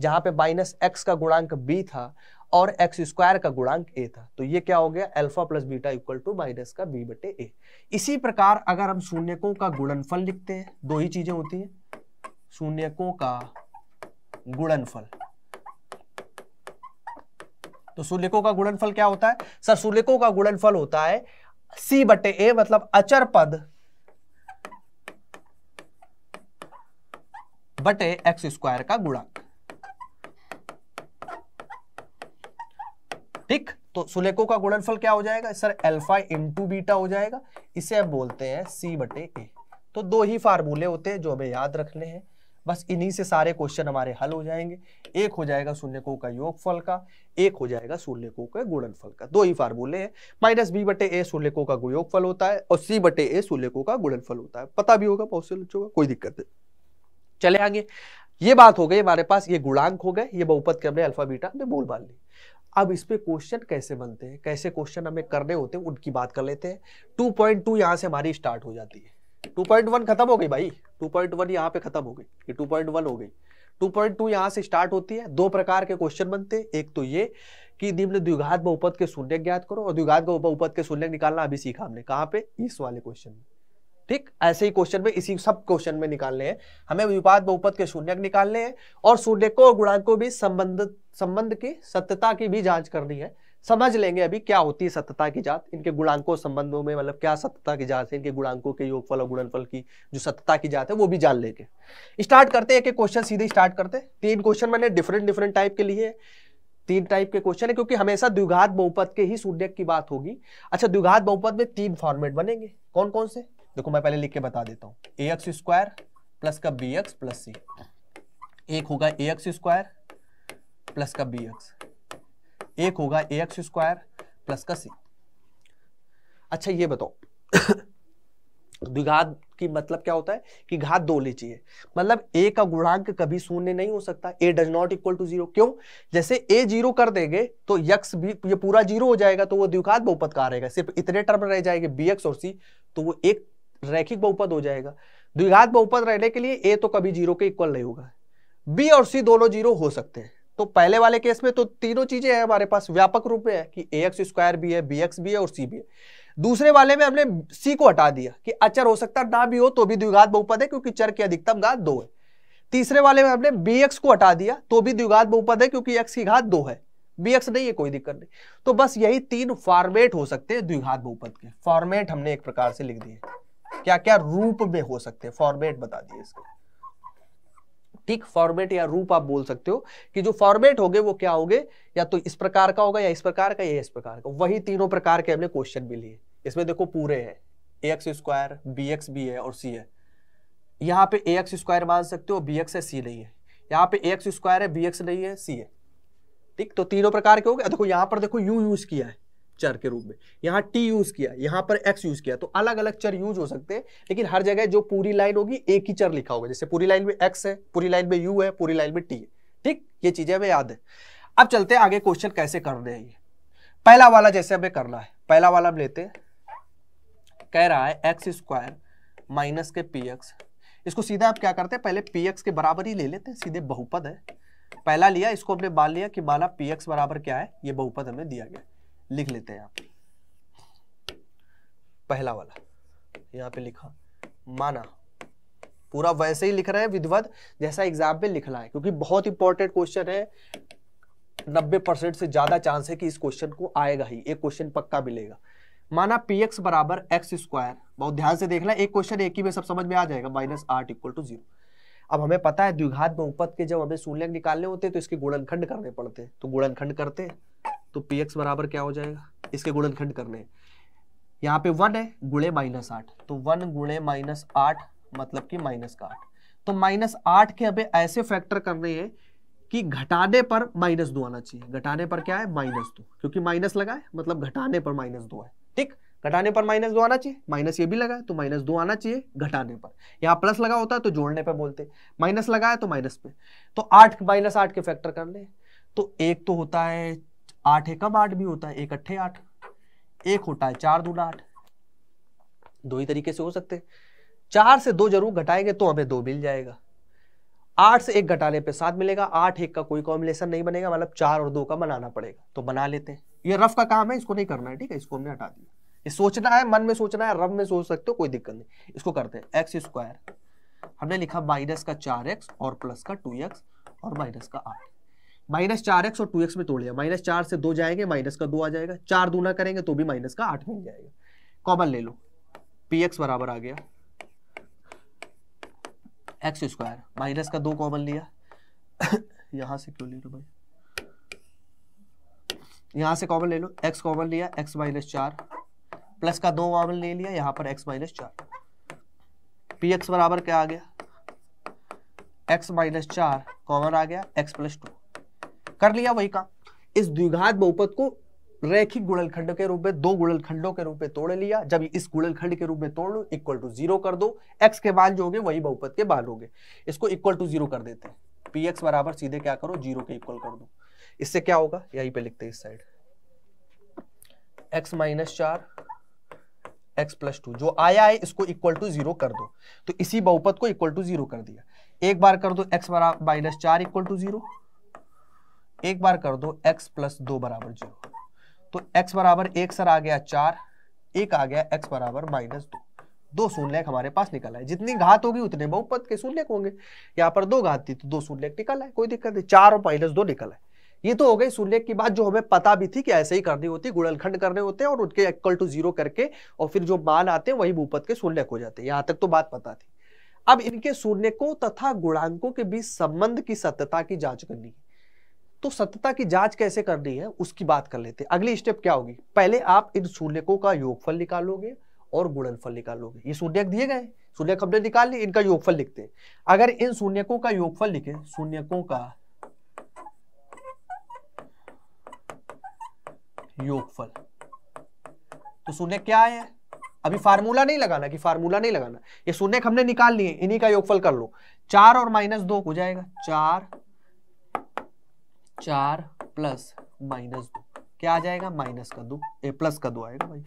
जहां पे माइनस एक्स का गुणांक बी था और एक्स स्क्वायर का गुणांक ए था तो ये क्या हो गया alpha plus beta equal to minus का बी बटे ए इसी प्रकार अगर हम शून्यकों का गुणनफल लिखते हैं दो ही चीजें होती हैं शून्यकों का गुणनफल तो शून्यकों का गुणनफल क्या होता है सर शून्यकों का गुणनफल होता है सी बटे ए मतलब अचर पद बटे एक्स स्क्वायर का गुणांक ठीक तो सुलेको का गुणनफल क्या हो जाएगा सर एल्फा इंटू बीटा हो जाएगा इसे आप बोलते हैं सी बटे ए तो दो ही फार्मूले होते हैं जो हमें याद रखने हैं बस इन्हीं से सारे क्वेश्चन हमारे हल हो जाएंगे एक हो जाएगा शून्यको का योगफल का एक हो जाएगा सुलेको के गुणनफल का दो ही फार्मूले हैं माइनस बी बटे ए सुलेको का योगफल होता है और सी बटे ए सुलेको का गुणनफल होता है पता भी होगा बहुत से बच्चों का कोई दिक्कत नहीं चले आगे ये बात हो गई हमारे पास ये गुणांक हो गए ये बहुपत के हमने अल्फा बीटा ने बोल बाल ली अब इस पर क्वेश्चन कैसे बनते हैं कैसे क्वेश्चन हमें करने होते हैं उनकी बात कर लेते हैं टू पॉइंट टू यहाँ से हमारी स्टार्ट हो जाती है टू पॉइंट वन खत्म हो गई भाई टू पॉइंट वन यहाँ पे खत्म हो गई ये टू पॉइंट वन हो गई टू पॉइंट टू यहाँ से स्टार्ट होती है दो प्रकार के क्वेश्चन बनते हैं एक तो ये कि निम्न द्विघात बहुपद के शून्य ज्ञात करो और द्विघात बहुपद के शून्य निकालना अभी सीखा हमने कहाँ पे इस वाले क्वेश्चन में ठीक ऐसे ही क्वेश्चन में इसी सब क्वेश्चन में निकालने हैं हमें विपाद बहुपद के शून्यक निकालने हैं और शून्य को और गुणांक को भी संबंध संबंध की सत्यता की भी जांच करनी है समझ लेंगे अभी क्या होती है सत्यता की जांच इनके गुणांकों संबंधों में मतलब क्या सत्यता की जांच है इनके गुणांकों के योगफल और गुणनफल की जो सत्यता की जांच है वो भी जान लेंगे स्टार्ट करते एक एक क्वेश्चन सीधे स्टार्ट करते तीन क्वेश्चन मैंने डिफरेंट डिफरेंट टाइप के लिए तीन टाइप के क्वेश्चन है क्योंकि हमेशा द्विघात बहुपद के ही सूर्य की बात होगी अच्छा द्विघात बहुपद में तीन फॉर्मेट बनेंगे कौन कौन से देखो मैं पहले लिख के बता देता हूं ए एक्स स्क्वायर प्लस का बी एक्स प्लस सी एक होगा ए एक्स स्क्वायर प्लस का बी एक्स एक होगा ए एक्स स्क्वायर प्लस का सी अच्छा ये बताओ द्विघात की मतलब क्या होता है कि घात दो ले चाहिए मतलब ए का गुणांक कभी शून्य नहीं हो सकता a does not equal to zero क्यों जैसे ए जीरो कर देंगे तो यक्स भी ये पूरा जीरो हो जाएगा तो वो द्विघात बहुपद का रहेगा सिर्फ इतने टर्म रह जाएंगे बी एक्स और सी तो वो एक रैखिक बहुपद हो जाएगा द्विघात बहुपद रहने के लिए ए तो कभी जीरो के इक्वल नहीं होगा बी और सी दोनों जीरो हो सकते हैं तो पहले वाले केस में तो तीनों चीजें हैं हमारे पास व्यापक रूप में है कि ए एक्स स्क्वायर भी है बी एक्स भी है और सी भी है दूसरे वाले में हमने सी को हटा दिया कि अचर हो सकता है ना भी हो तो भी द्विघात बहुपद है क्योंकि चर की अधिकतम घात दो है तीसरे वाले में हमने बी एक्स को हटा दिया तो भी द्विघात बहुपद है क्योंकि एक्स की घात दो है बी एक्स नहीं है कोई दिक्कत नहीं तो बस यही तीन फॉर्मेट हो सकते हैं द्विघात बहुपद के फॉर्मेट हमने एक प्रकार से लिख दिए क्या क्या रूप में हो सकते हैं फॉर्मेट बता दिए इसको ठीक फॉर्मेट या रूप आप बोल सकते हो कि जो फॉर्मेट होगे वो क्या होगे या तो इस प्रकार का होगा या इस प्रकार का या इस प्रकार का वही तीनों प्रकार के हमने क्वेश्चन भी लिए इसमें देखो पूरे है a x square b x b है और सी है यहाँ पे ए एक्स स्क्वायर मान सकते हो बी एक्स है सी नहीं है यहाँ पे ए एक्स स्क्वायर है बी एक्स नहीं है सी है ठीक तो तीनों प्रकार के हो गए देखो यहाँ पर देखो यू यूज किया है चर के रूप में यहाँ टी यूज किया यहाँ पर एक्स यूज किया तो अलग अलग चर यूज हो सकते हैं लेकिन हर जगह जो पूरी लाइन होगी एक ही चर लिखा होगा जैसे पूरी लाइन में एक्स है पूरी लाइन में यू है पूरी लाइन में टी है ठीक ये चीजें हमें याद है अब चलते हैं आगे क्वेश्चन कैसे करने हैं ये पहला वाला जैसे हमें करना है पहला वाला हम लेते कह रहा है एक्स स्क्वायर माइनस के पी एक्स इसको सीधा आप क्या करते हैं पहले पी एक्स के बराबर ही ले लेते हैं सीधे बहुपद है पहला लिया इसको हमने मान लिया कि माना पी एक्स बराबर क्या है ये बहुपद हमें दिया गया लिख लेते हैं यहाँ पे पहला वाला यहाँ पे लिखा माना पूरा वैसे ही लिख रहे हैं विधिवत जैसा एग्जाम में लिखना है क्योंकि बहुत इंपॉर्टेंट क्वेश्चन है नब्बे परसेंट से ज्यादा चांस है कि इस क्वेश्चन को आएगा ही एक क्वेश्चन पक्का मिलेगा माना पी एक्स बराबर एक्स स्क्वायर बहुत ध्यान से देखना एक क्वेश्चन एक ही में सब समझ में आ जाएगा माइनस आठ इक्वल टू जीरो अब हमें पता है द्विघात बहुपद के जब हमें शून्य निकालने होते हैं तो इसके गुणनखंड करने पड़ते हैं तो गुणनखंड करते हैं तो पी एक्स बराबर क्या हो जाएगा इसके गुणनखंड करने यहाँ पे वन है गुणे माइनस आठ तो वन गुणे माइनस आठ मतलब कि माइनस का आठ तो माइनस आठ के हमें ऐसे फैक्टर करने हैं कि घटाने पर माइनस दो आना चाहिए घटाने पर क्या है माइनस दो क्योंकि माइनस लगा है मतलब घटाने पर माइनस दो है ठीक घटाने पर माइनस दो आना चाहिए माइनस ये भी लगा है तो माइनस दो आना चाहिए घटाने पर यहाँ प्लस लगा होता है तो जोड़ने पर बोलते माइनस लगा है तो माइनस पे तो आठ माइनस आठ के फैक्टर कर ले तो एक तो होता है आठ एकम आठ भी होता है एक अट्ठे आठ एक होता है चार दूना आठ दो ही तरीके से हो सकते चार से दो जरूर घटाएंगे तो हमें दो मिल जाएगा आठ से एक घटाने पे सात मिलेगा आठ एक का कोई कॉम्बिनेशन नहीं बनेगा मतलब चार और दो का बनाना पड़ेगा तो बना लेते हैं ये रफ का काम है इसको नहीं करना है ठीक है इसको हमने हटा दिया ये सोचना है मन में सोचना है रफ में सोच सकते हो कोई दिक्कत नहीं इसको करते हैं एक्स स्क्वायर हमने लिखा माइनस का चार एक्स और प्लस का टू एक्स और माइनस का आठ माइनस चार एक्स और टू एक्स में तोड़ लिया माइनस चार से दो जाएंगे माइनस का दो आ जाएगा चार दूना करेंगे तो भी माइनस का आठ मिल जाएगा कॉमन ले लो पी एक्स बराबर आ गया एक्स स्क्वायर माइनस का दो कॉमन लिया यहां से क्यों ले लो भाई यहां से कॉमन ले लो एक्स कॉमन लिया एक्स माइनस चार प्लस का दो कॉमन ले लिया यहां पर एक्स माइनस चार पी एक्स बराबर क्या आ गया एक्स माइनस चार कॉमन आ गया एक्स प्लस टू कर लिया वही काम इस द्विघात बहुपद को रैखिक गुणनखंड के रूप में दो गुणनखंडों के रूप में तोड़ लिया जब इस गुणनखंड के रूप में तोड़ लो इक्वल टू जीरो कर दो एक्स के बाल जो होंगे वही बहुपद के बाल होंगे इसको इक्वल टू जीरो कर देते हैं पी एक्स बराबर सीधे क्या करो जीरो के इक्वल कर दो इससे क्या होगा यही पे लिखते हैं इस साइड एक्स माइनस चार एक्स प्लस टू जो आया है इसको इक्वल टू जीरो कर दो तो इसी बहुपद को इक्वल टू जीरो कर दिया एक बार कर दो एक्स बराबर माइनस चार इक्वल टू जीरो एक बार कर दो x प्लस दो बराबर जीरो तो x बराबर एक सर आ गया चार एक आ गया x बराबर माइनस दो दो शून्य हमारे पास निकल आए जितनी घात होगी उतने बहुपद के शून्य होंगे यहाँ पर दो घात थी तो दो शून्य निकल आए कोई दिक्कत नहीं चार और माइनस दो निकल आए ये तो हो गई शून्य की बात जो हमें पता भी थी कि ऐसे ही करनी होती गुणनखंड करने होते हैं और उनके इक्वल टू जीरो करके और फिर जो मान आते हैं वही भूपत के शून्य हो जाते हैं यहाँ तक तो बात पता थी अब इनके शून्यकों तथा गुणांकों के बीच संबंध की सत्यता की जांच करनी है तो सत्यता की जांच कैसे करनी है उसकी बात कर लेते हैं अगली स्टेप क्या होगी पहले आप इन शून्यकों का योगफल निकालोगे और गुणनफल निकालोगे ये शून्यक दिए गए शून्यक हमने निकाल ली इनका योगफल लिखते हैं अगर इन शून्यकों का योगफल लिखे शून्यकों का योगफल तो शून्य क्या है अभी फार्मूला नहीं लगाना कि फार्मूला नहीं लगाना ये शून्य हमने निकाल लिए इन्हीं का योगफल कर लो चार और माइनस दो हो जाएगा चार चार प्लस माइनस दो क्या आ जाएगा माइनस का दो ए प्लस का दो आएगा भाई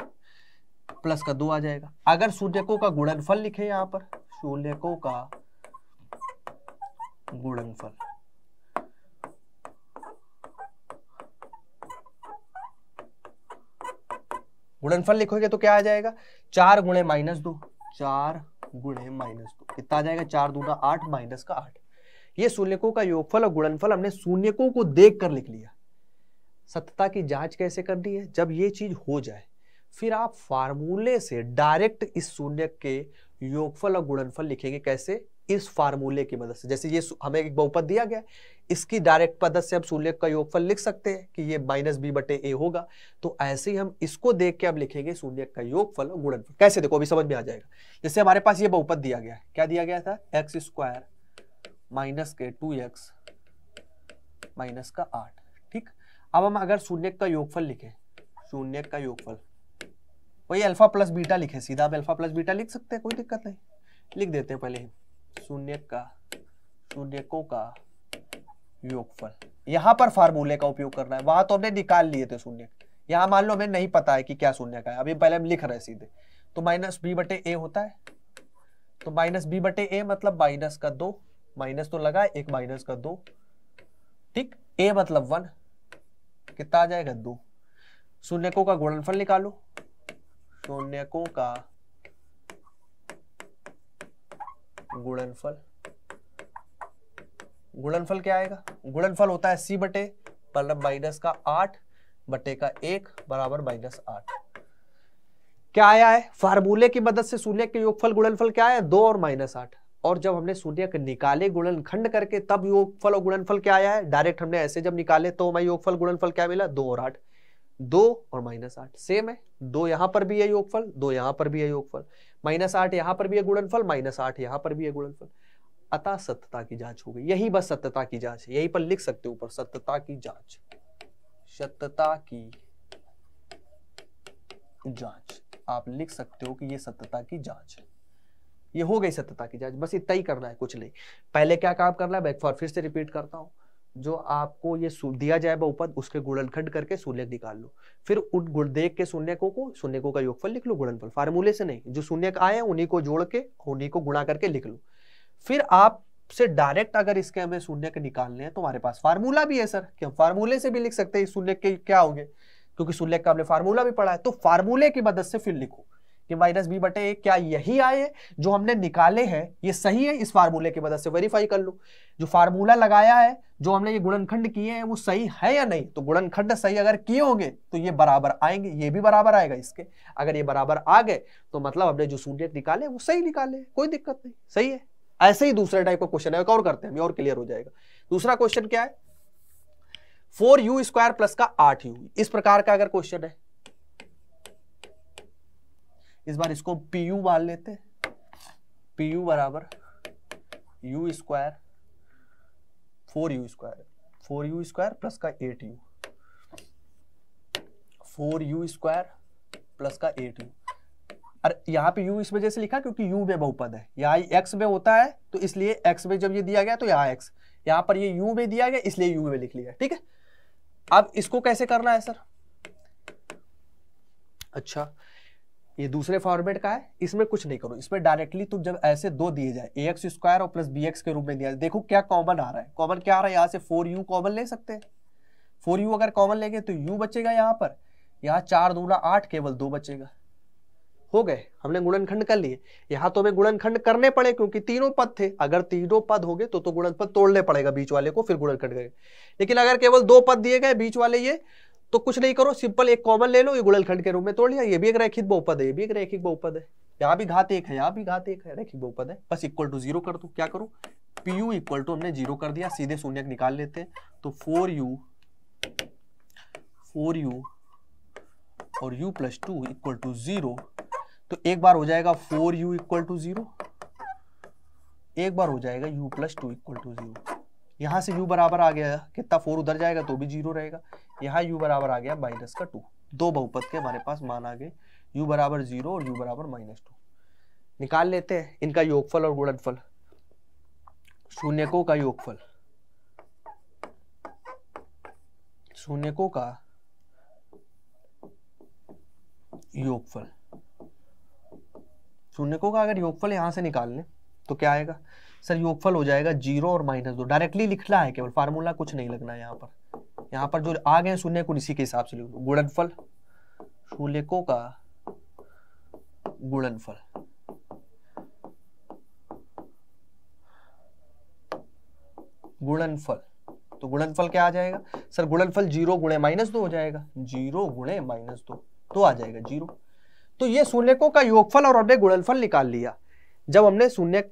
प्लस का दो आ जाएगा अगर सूर्यकों का गुणनफल लिखे यहां पर सूर्यकों का गुणनफल गुणनफल लिखोगे तो क्या आ जाएगा चार गुणे माइनस दो चार गुणे माइनस दो कितना आ जाएगा चार दूना आठ माइनस का आठ ये शून्यकों का योगफल और गुणनफल हमने शून्यकों को देख कर लिख लिया सत्यता की जांच कैसे करनी है जब ये चीज हो जाए फिर आप फार्मूले से डायरेक्ट इस शून्य के योगफल और गुणनफल लिखेंगे कैसे इस फार्मूले की मदद से जैसे ये हमें एक बहुपद दिया गया इसकी डायरेक्ट पद से हम शून्य का योगफल लिख सकते हैं कि ये माइनस बी बटे ए होगा तो ऐसे ही हम इसको देख के अब लिखेंगे शून्य का योगफल और गुणनफल कैसे देखो अभी समझ में आ जाएगा जैसे हमारे पास ये बहुपद दिया गया है क्या दिया गया था एक्स स्क्वायर माइनस के टू एक्स माइनस का आठ ठीक अब हम अगर शून्य का योगफल लिखे शून्य का योगफल वही अल्फा प्लस बीटा लिखे सीधा आप अल्फा प्लस बीटा लिख सकते हैं कोई दिक्कत नहीं लिख देते हैं पहले शून्य का शून्यकों का योगफल यहाँ पर फार्मूले का उपयोग करना है वहां तो हमने निकाल लिए थे शून्य यहाँ मान लो हमें नहीं पता है कि क्या शून्य का है अभी पहले हम लिख रहे हैं सीधे तो माइनस बी बटे ए होता है तो माइनस बी बटे ए मतलब माइनस का दो माइनस तो लगा एक माइनस कर दो ठीक ए मतलब वन कितना आ जाएगा दो शून्यकों का गुणनफल निकालो शून्यकों का गुणनफल गुणनफल क्या आएगा गुणनफल होता है सी बटे मतलब माइनस का आठ बटे का एक बराबर माइनस आठ क्या आया है फार्मूले की मदद से शून्य के योगफल गुणनफल क्या है दो और माइनस आठ और जब हमने सूर्य के निकाले गुणन खंड करके तब योगफल और गुणनफल क्या आया है डायरेक्ट हमने ऐसे जब निकाले तो हमारा योगफल गुणनफल क्या मिला दो और आठ दो और माइनस आठ सेम है दो यहां पर भी है योगफल दो यहां पर भी है योगफल माइनस आठ यहां पर भी है गुणनफल माइनस आठ यहां पर भी है गुणनफल अतः सत्यता की जांच हो गई यही बस सत्यता की जांच है यही पर लिख सकते हो ऊपर सत्यता की जांच सत्यता की जांच आप लिख सकते हो कि ये सत्यता की जांच है ये हो गई सत्यता की जांच बस इतना ही करना है कुछ नहीं पहले क्या काम करना है मैं एक फिर से रिपीट करता हूँ जो आपको ये दिया जाए बहुपद उसके गुणनखंड करके शून्य निकाल लो फिर उन गुण देख के शून्य को को शून्य को का योगफल लिख लो गुणनफल फार्मूले से नहीं जो शून्य आए उन्हीं को जोड़ के उन्हीं को गुणा करके लिख लो फिर आप से डायरेक्ट अगर इसके हमें शून्य के निकालने हैं तो हमारे पास फार्मूला भी है सर कि हम फार्मूले से भी लिख सकते हैं शून्य के क्या होंगे क्योंकि शून्य का हमने फार्मूला भी पढ़ा है तो फार्मूले की मदद से फिर लिखो कि माइनस बी बटे ए क्या यही आए जो हमने निकाले हैं ये सही है इस फार्मूले की मदद से वेरीफाई कर लो जो फार्मूला लगाया है जो हमने ये गुणनखंड किए हैं वो सही है या नहीं तो गुणनखंड सही अगर किए होंगे तो ये बराबर आएंगे ये भी बराबर आएगा इसके अगर ये बराबर आ गए तो मतलब हमने जो शून्य निकाले वो सही निकाले कोई दिक्कत नहीं सही है ऐसे ही दूसरे टाइप का क्वेश्चन है और करते हैं और क्लियर हो जाएगा दूसरा क्वेश्चन क्या है फोर यू स्क्वायर प्लस का आठ यू इस प्रकार का अगर क्वेश्चन है इस बार इसको पी यू मान लेते पी यू बराबर u square four u square four u square plus का eight u four u square plus का एट यू और यहाँ पे u इस वजह से लिखा क्योंकि u में बहुपद है यहाँ x में होता है तो इसलिए x में जब ये दिया गया तो यहाँ x यहाँ पर ये u में दिया गया इसलिए u में लिख लिया ठीक है अब इसको कैसे करना है सर अच्छा ये दूसरे फॉर्मेट का है इसमें कुछ नहीं करो इसमें डायरेक्टली तुम जब ऐसे दो दिए जाए ए एक्स स्क्वायर और प्लस बी एक्स के रूप में दिया जाए देखो क्या कॉमन आ रहा है कॉमन क्या आ रहा है यहाँ से फोर यू कॉमन ले सकते हैं फोर यू अगर कॉमन लेंगे तो यू बचेगा यहाँ पर यहाँ चार दूना आठ केवल दो बचेगा हो गए हमने गुणनखंड कर लिए यहाँ तो हमें गुणनखंड करने पड़े क्योंकि तीनों पद थे अगर तीनों पद हो गए तो तो गुणनखंड तोड़ने पड़ेगा बीच वाले को फिर गुणनखंड करेंगे लेकिन अगर केवल दो पद दिए गए बीच वाले ये तो कुछ नहीं करो सिंपल एक कॉमन ले लो ये गुड़लखंड के रूप में तोड़ लिया ये भी एक रैखिक बहुपद है ये भी एक रैखिक बहुपद है यहाँ भी घात एक है यहाँ भी घात एक है रैखिक बहुपद है बस इक्वल टू जीरो कर दो क्या करो पी यू इक्वल टू हमने जीरो कर दिया सीधे शून्य निकाल लेते हैं तो फोर यू फोर यू और u plus two equal to zero तो एक बार हो जाएगा four u equal to zero एक बार हो जाएगा u plus two equal to zero यहाँ से u बराबर आ गया कितना फोर उधर जाएगा तो भी जीरो रहेगा यहाँ u बराबर आ गया माइनस का टू दो बहुपद के हमारे पास मान आ गए u बराबर जीरो और u बराबर माइनस टू निकाल लेते हैं इनका योगफल और गुणनफल शून्यकों का योगफल शून्यकों का योगफल शून्यकों का अगर योगफल यहां से निकाल लें तो क्या आएगा सर योगफल हो जाएगा जीरो और माइनस दो डायरेक्टली लिखना है केवल फार्मूला कुछ नहीं लगना है यहाँ पर यहाँ पर जो आ गए शून्य को इसी के हिसाब से लिख दो गुणनफल शूल्यकों का गुणनफल गुणनफल तो गुणनफल क्या आ जाएगा सर गुणनफल जीरो गुणे माइनस दो हो जाएगा जीरो गुणे माइनस दो तो आ जाएगा जीरो तो ये शून्यकों का योगफल और हमने गुणनफल निकाल लिया जब हमने शून्य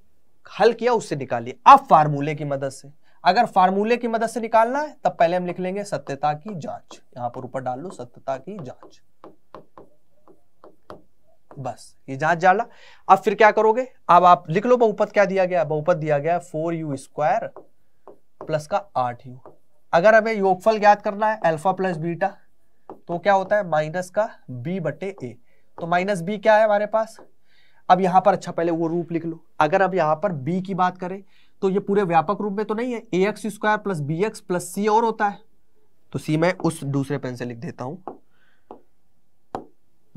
हल किया उससे निकाल लिया अब फार्मूले की मदद से अगर फार्मूले की मदद से निकालना है तब पहले हम लिख लेंगे सत्यता की जांच यहां पर ऊपर डाल लो सत्यता की जांच बस ये जांच डाला अब फिर क्या करोगे अब आप लिख लो बहुपत क्या दिया गया बहुपत दिया गया फोर यू स्क्वायर प्लस का आठ यू अगर हमें योगफल ज्ञात करना है अल्फा प्लस बीटा तो क्या होता है माइनस का बी बटे ए तो माइनस बी क्या है हमारे पास अब यहां पर अच्छा पहले वो रूप लिख लो अगर अब यहां पर बी की बात करें तो ये पूरे व्यापक रूप में तो नहीं है a x square plus b x plus c और होता है तो सी मैं उस दूसरे पेन से लिख देता हूं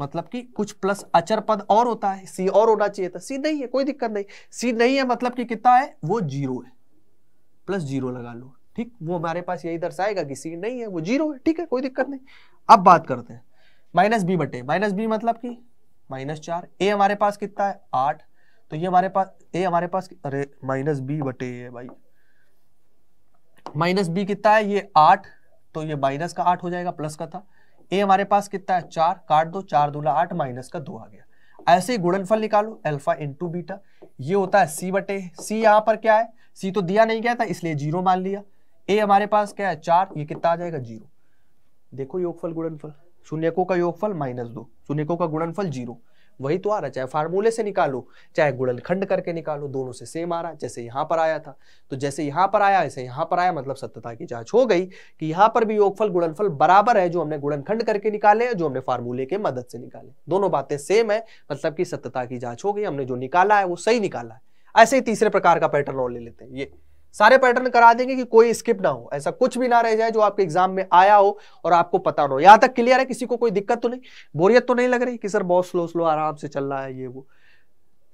मतलब कि कुछ प्लस अचर पद और होता है सी और होना चाहिए था सी नहीं है कोई दिक्कत नहीं सी नहीं है मतलब कि कितना है वो जीरो है प्लस जीरो लगा लो ठीक वो हमारे पास यही दर्शाएगा कि सी नहीं है वो जीरो है ठीक है कोई दिक्कत नहीं अब बात करते हैं माइनस बी बटे माइनस बी मतलब की माइनस चार ए हमारे पास कितना है आठ तो ये हमारे पास ए हमारे पास अरे माइनस बी बटे ए है भाई माइनस बी कितना है ये आठ तो ये माइनस का आठ हो जाएगा प्लस का था ए हमारे पास कितना है चार काट दो चार दूला आठ माइनस का दो आ गया ऐसे ही गुणनफल निकालो अल्फा इंटू बीटा ये होता है सी बटे सी यहां पर क्या है सी तो दिया नहीं गया था इसलिए जीरो मान लिया ए हमारे पास क्या है चार ये कितना आ जाएगा जीरो देखो योगफल गुणनफल शून्यकों का योगफल माइनस दो शून्यकों का गुणनफल जीरो वही तो आ रहा चाहे फार्मूले से निकालो चाहे गुणनखंड करके निकालो दोनों से सेम आ रहा है जैसे यहाँ पर आया था तो जैसे यहाँ पर आया ऐसे यहाँ पर आया मतलब सत्यता की जांच हो गई कि यहाँ पर भी योगफल गुणनफल बराबर है जो हमने गुणनखंड करके निकाले हैं जो हमने फार्मूले के मदद से निकाले दोनों बातें सेम है मतलब की सत्यता की जाँच हो गई हमने जो निकाला है वो सही निकाला है ऐसे ही तीसरे प्रकार का पैटर्न और ले लेते हैं ये सारे पैटर्न करा देंगे कि कोई स्किप ना हो ऐसा कुछ भी ना रह जाए जो आपके एग्जाम में आया हो और आपको पता ना हो यहाँ तक क्लियर है किसी को कोई दिक्कत तो नहीं बोरियत तो नहीं लग रही कि सर बहुत स्लो स्लो आराम से चल रहा है ये वो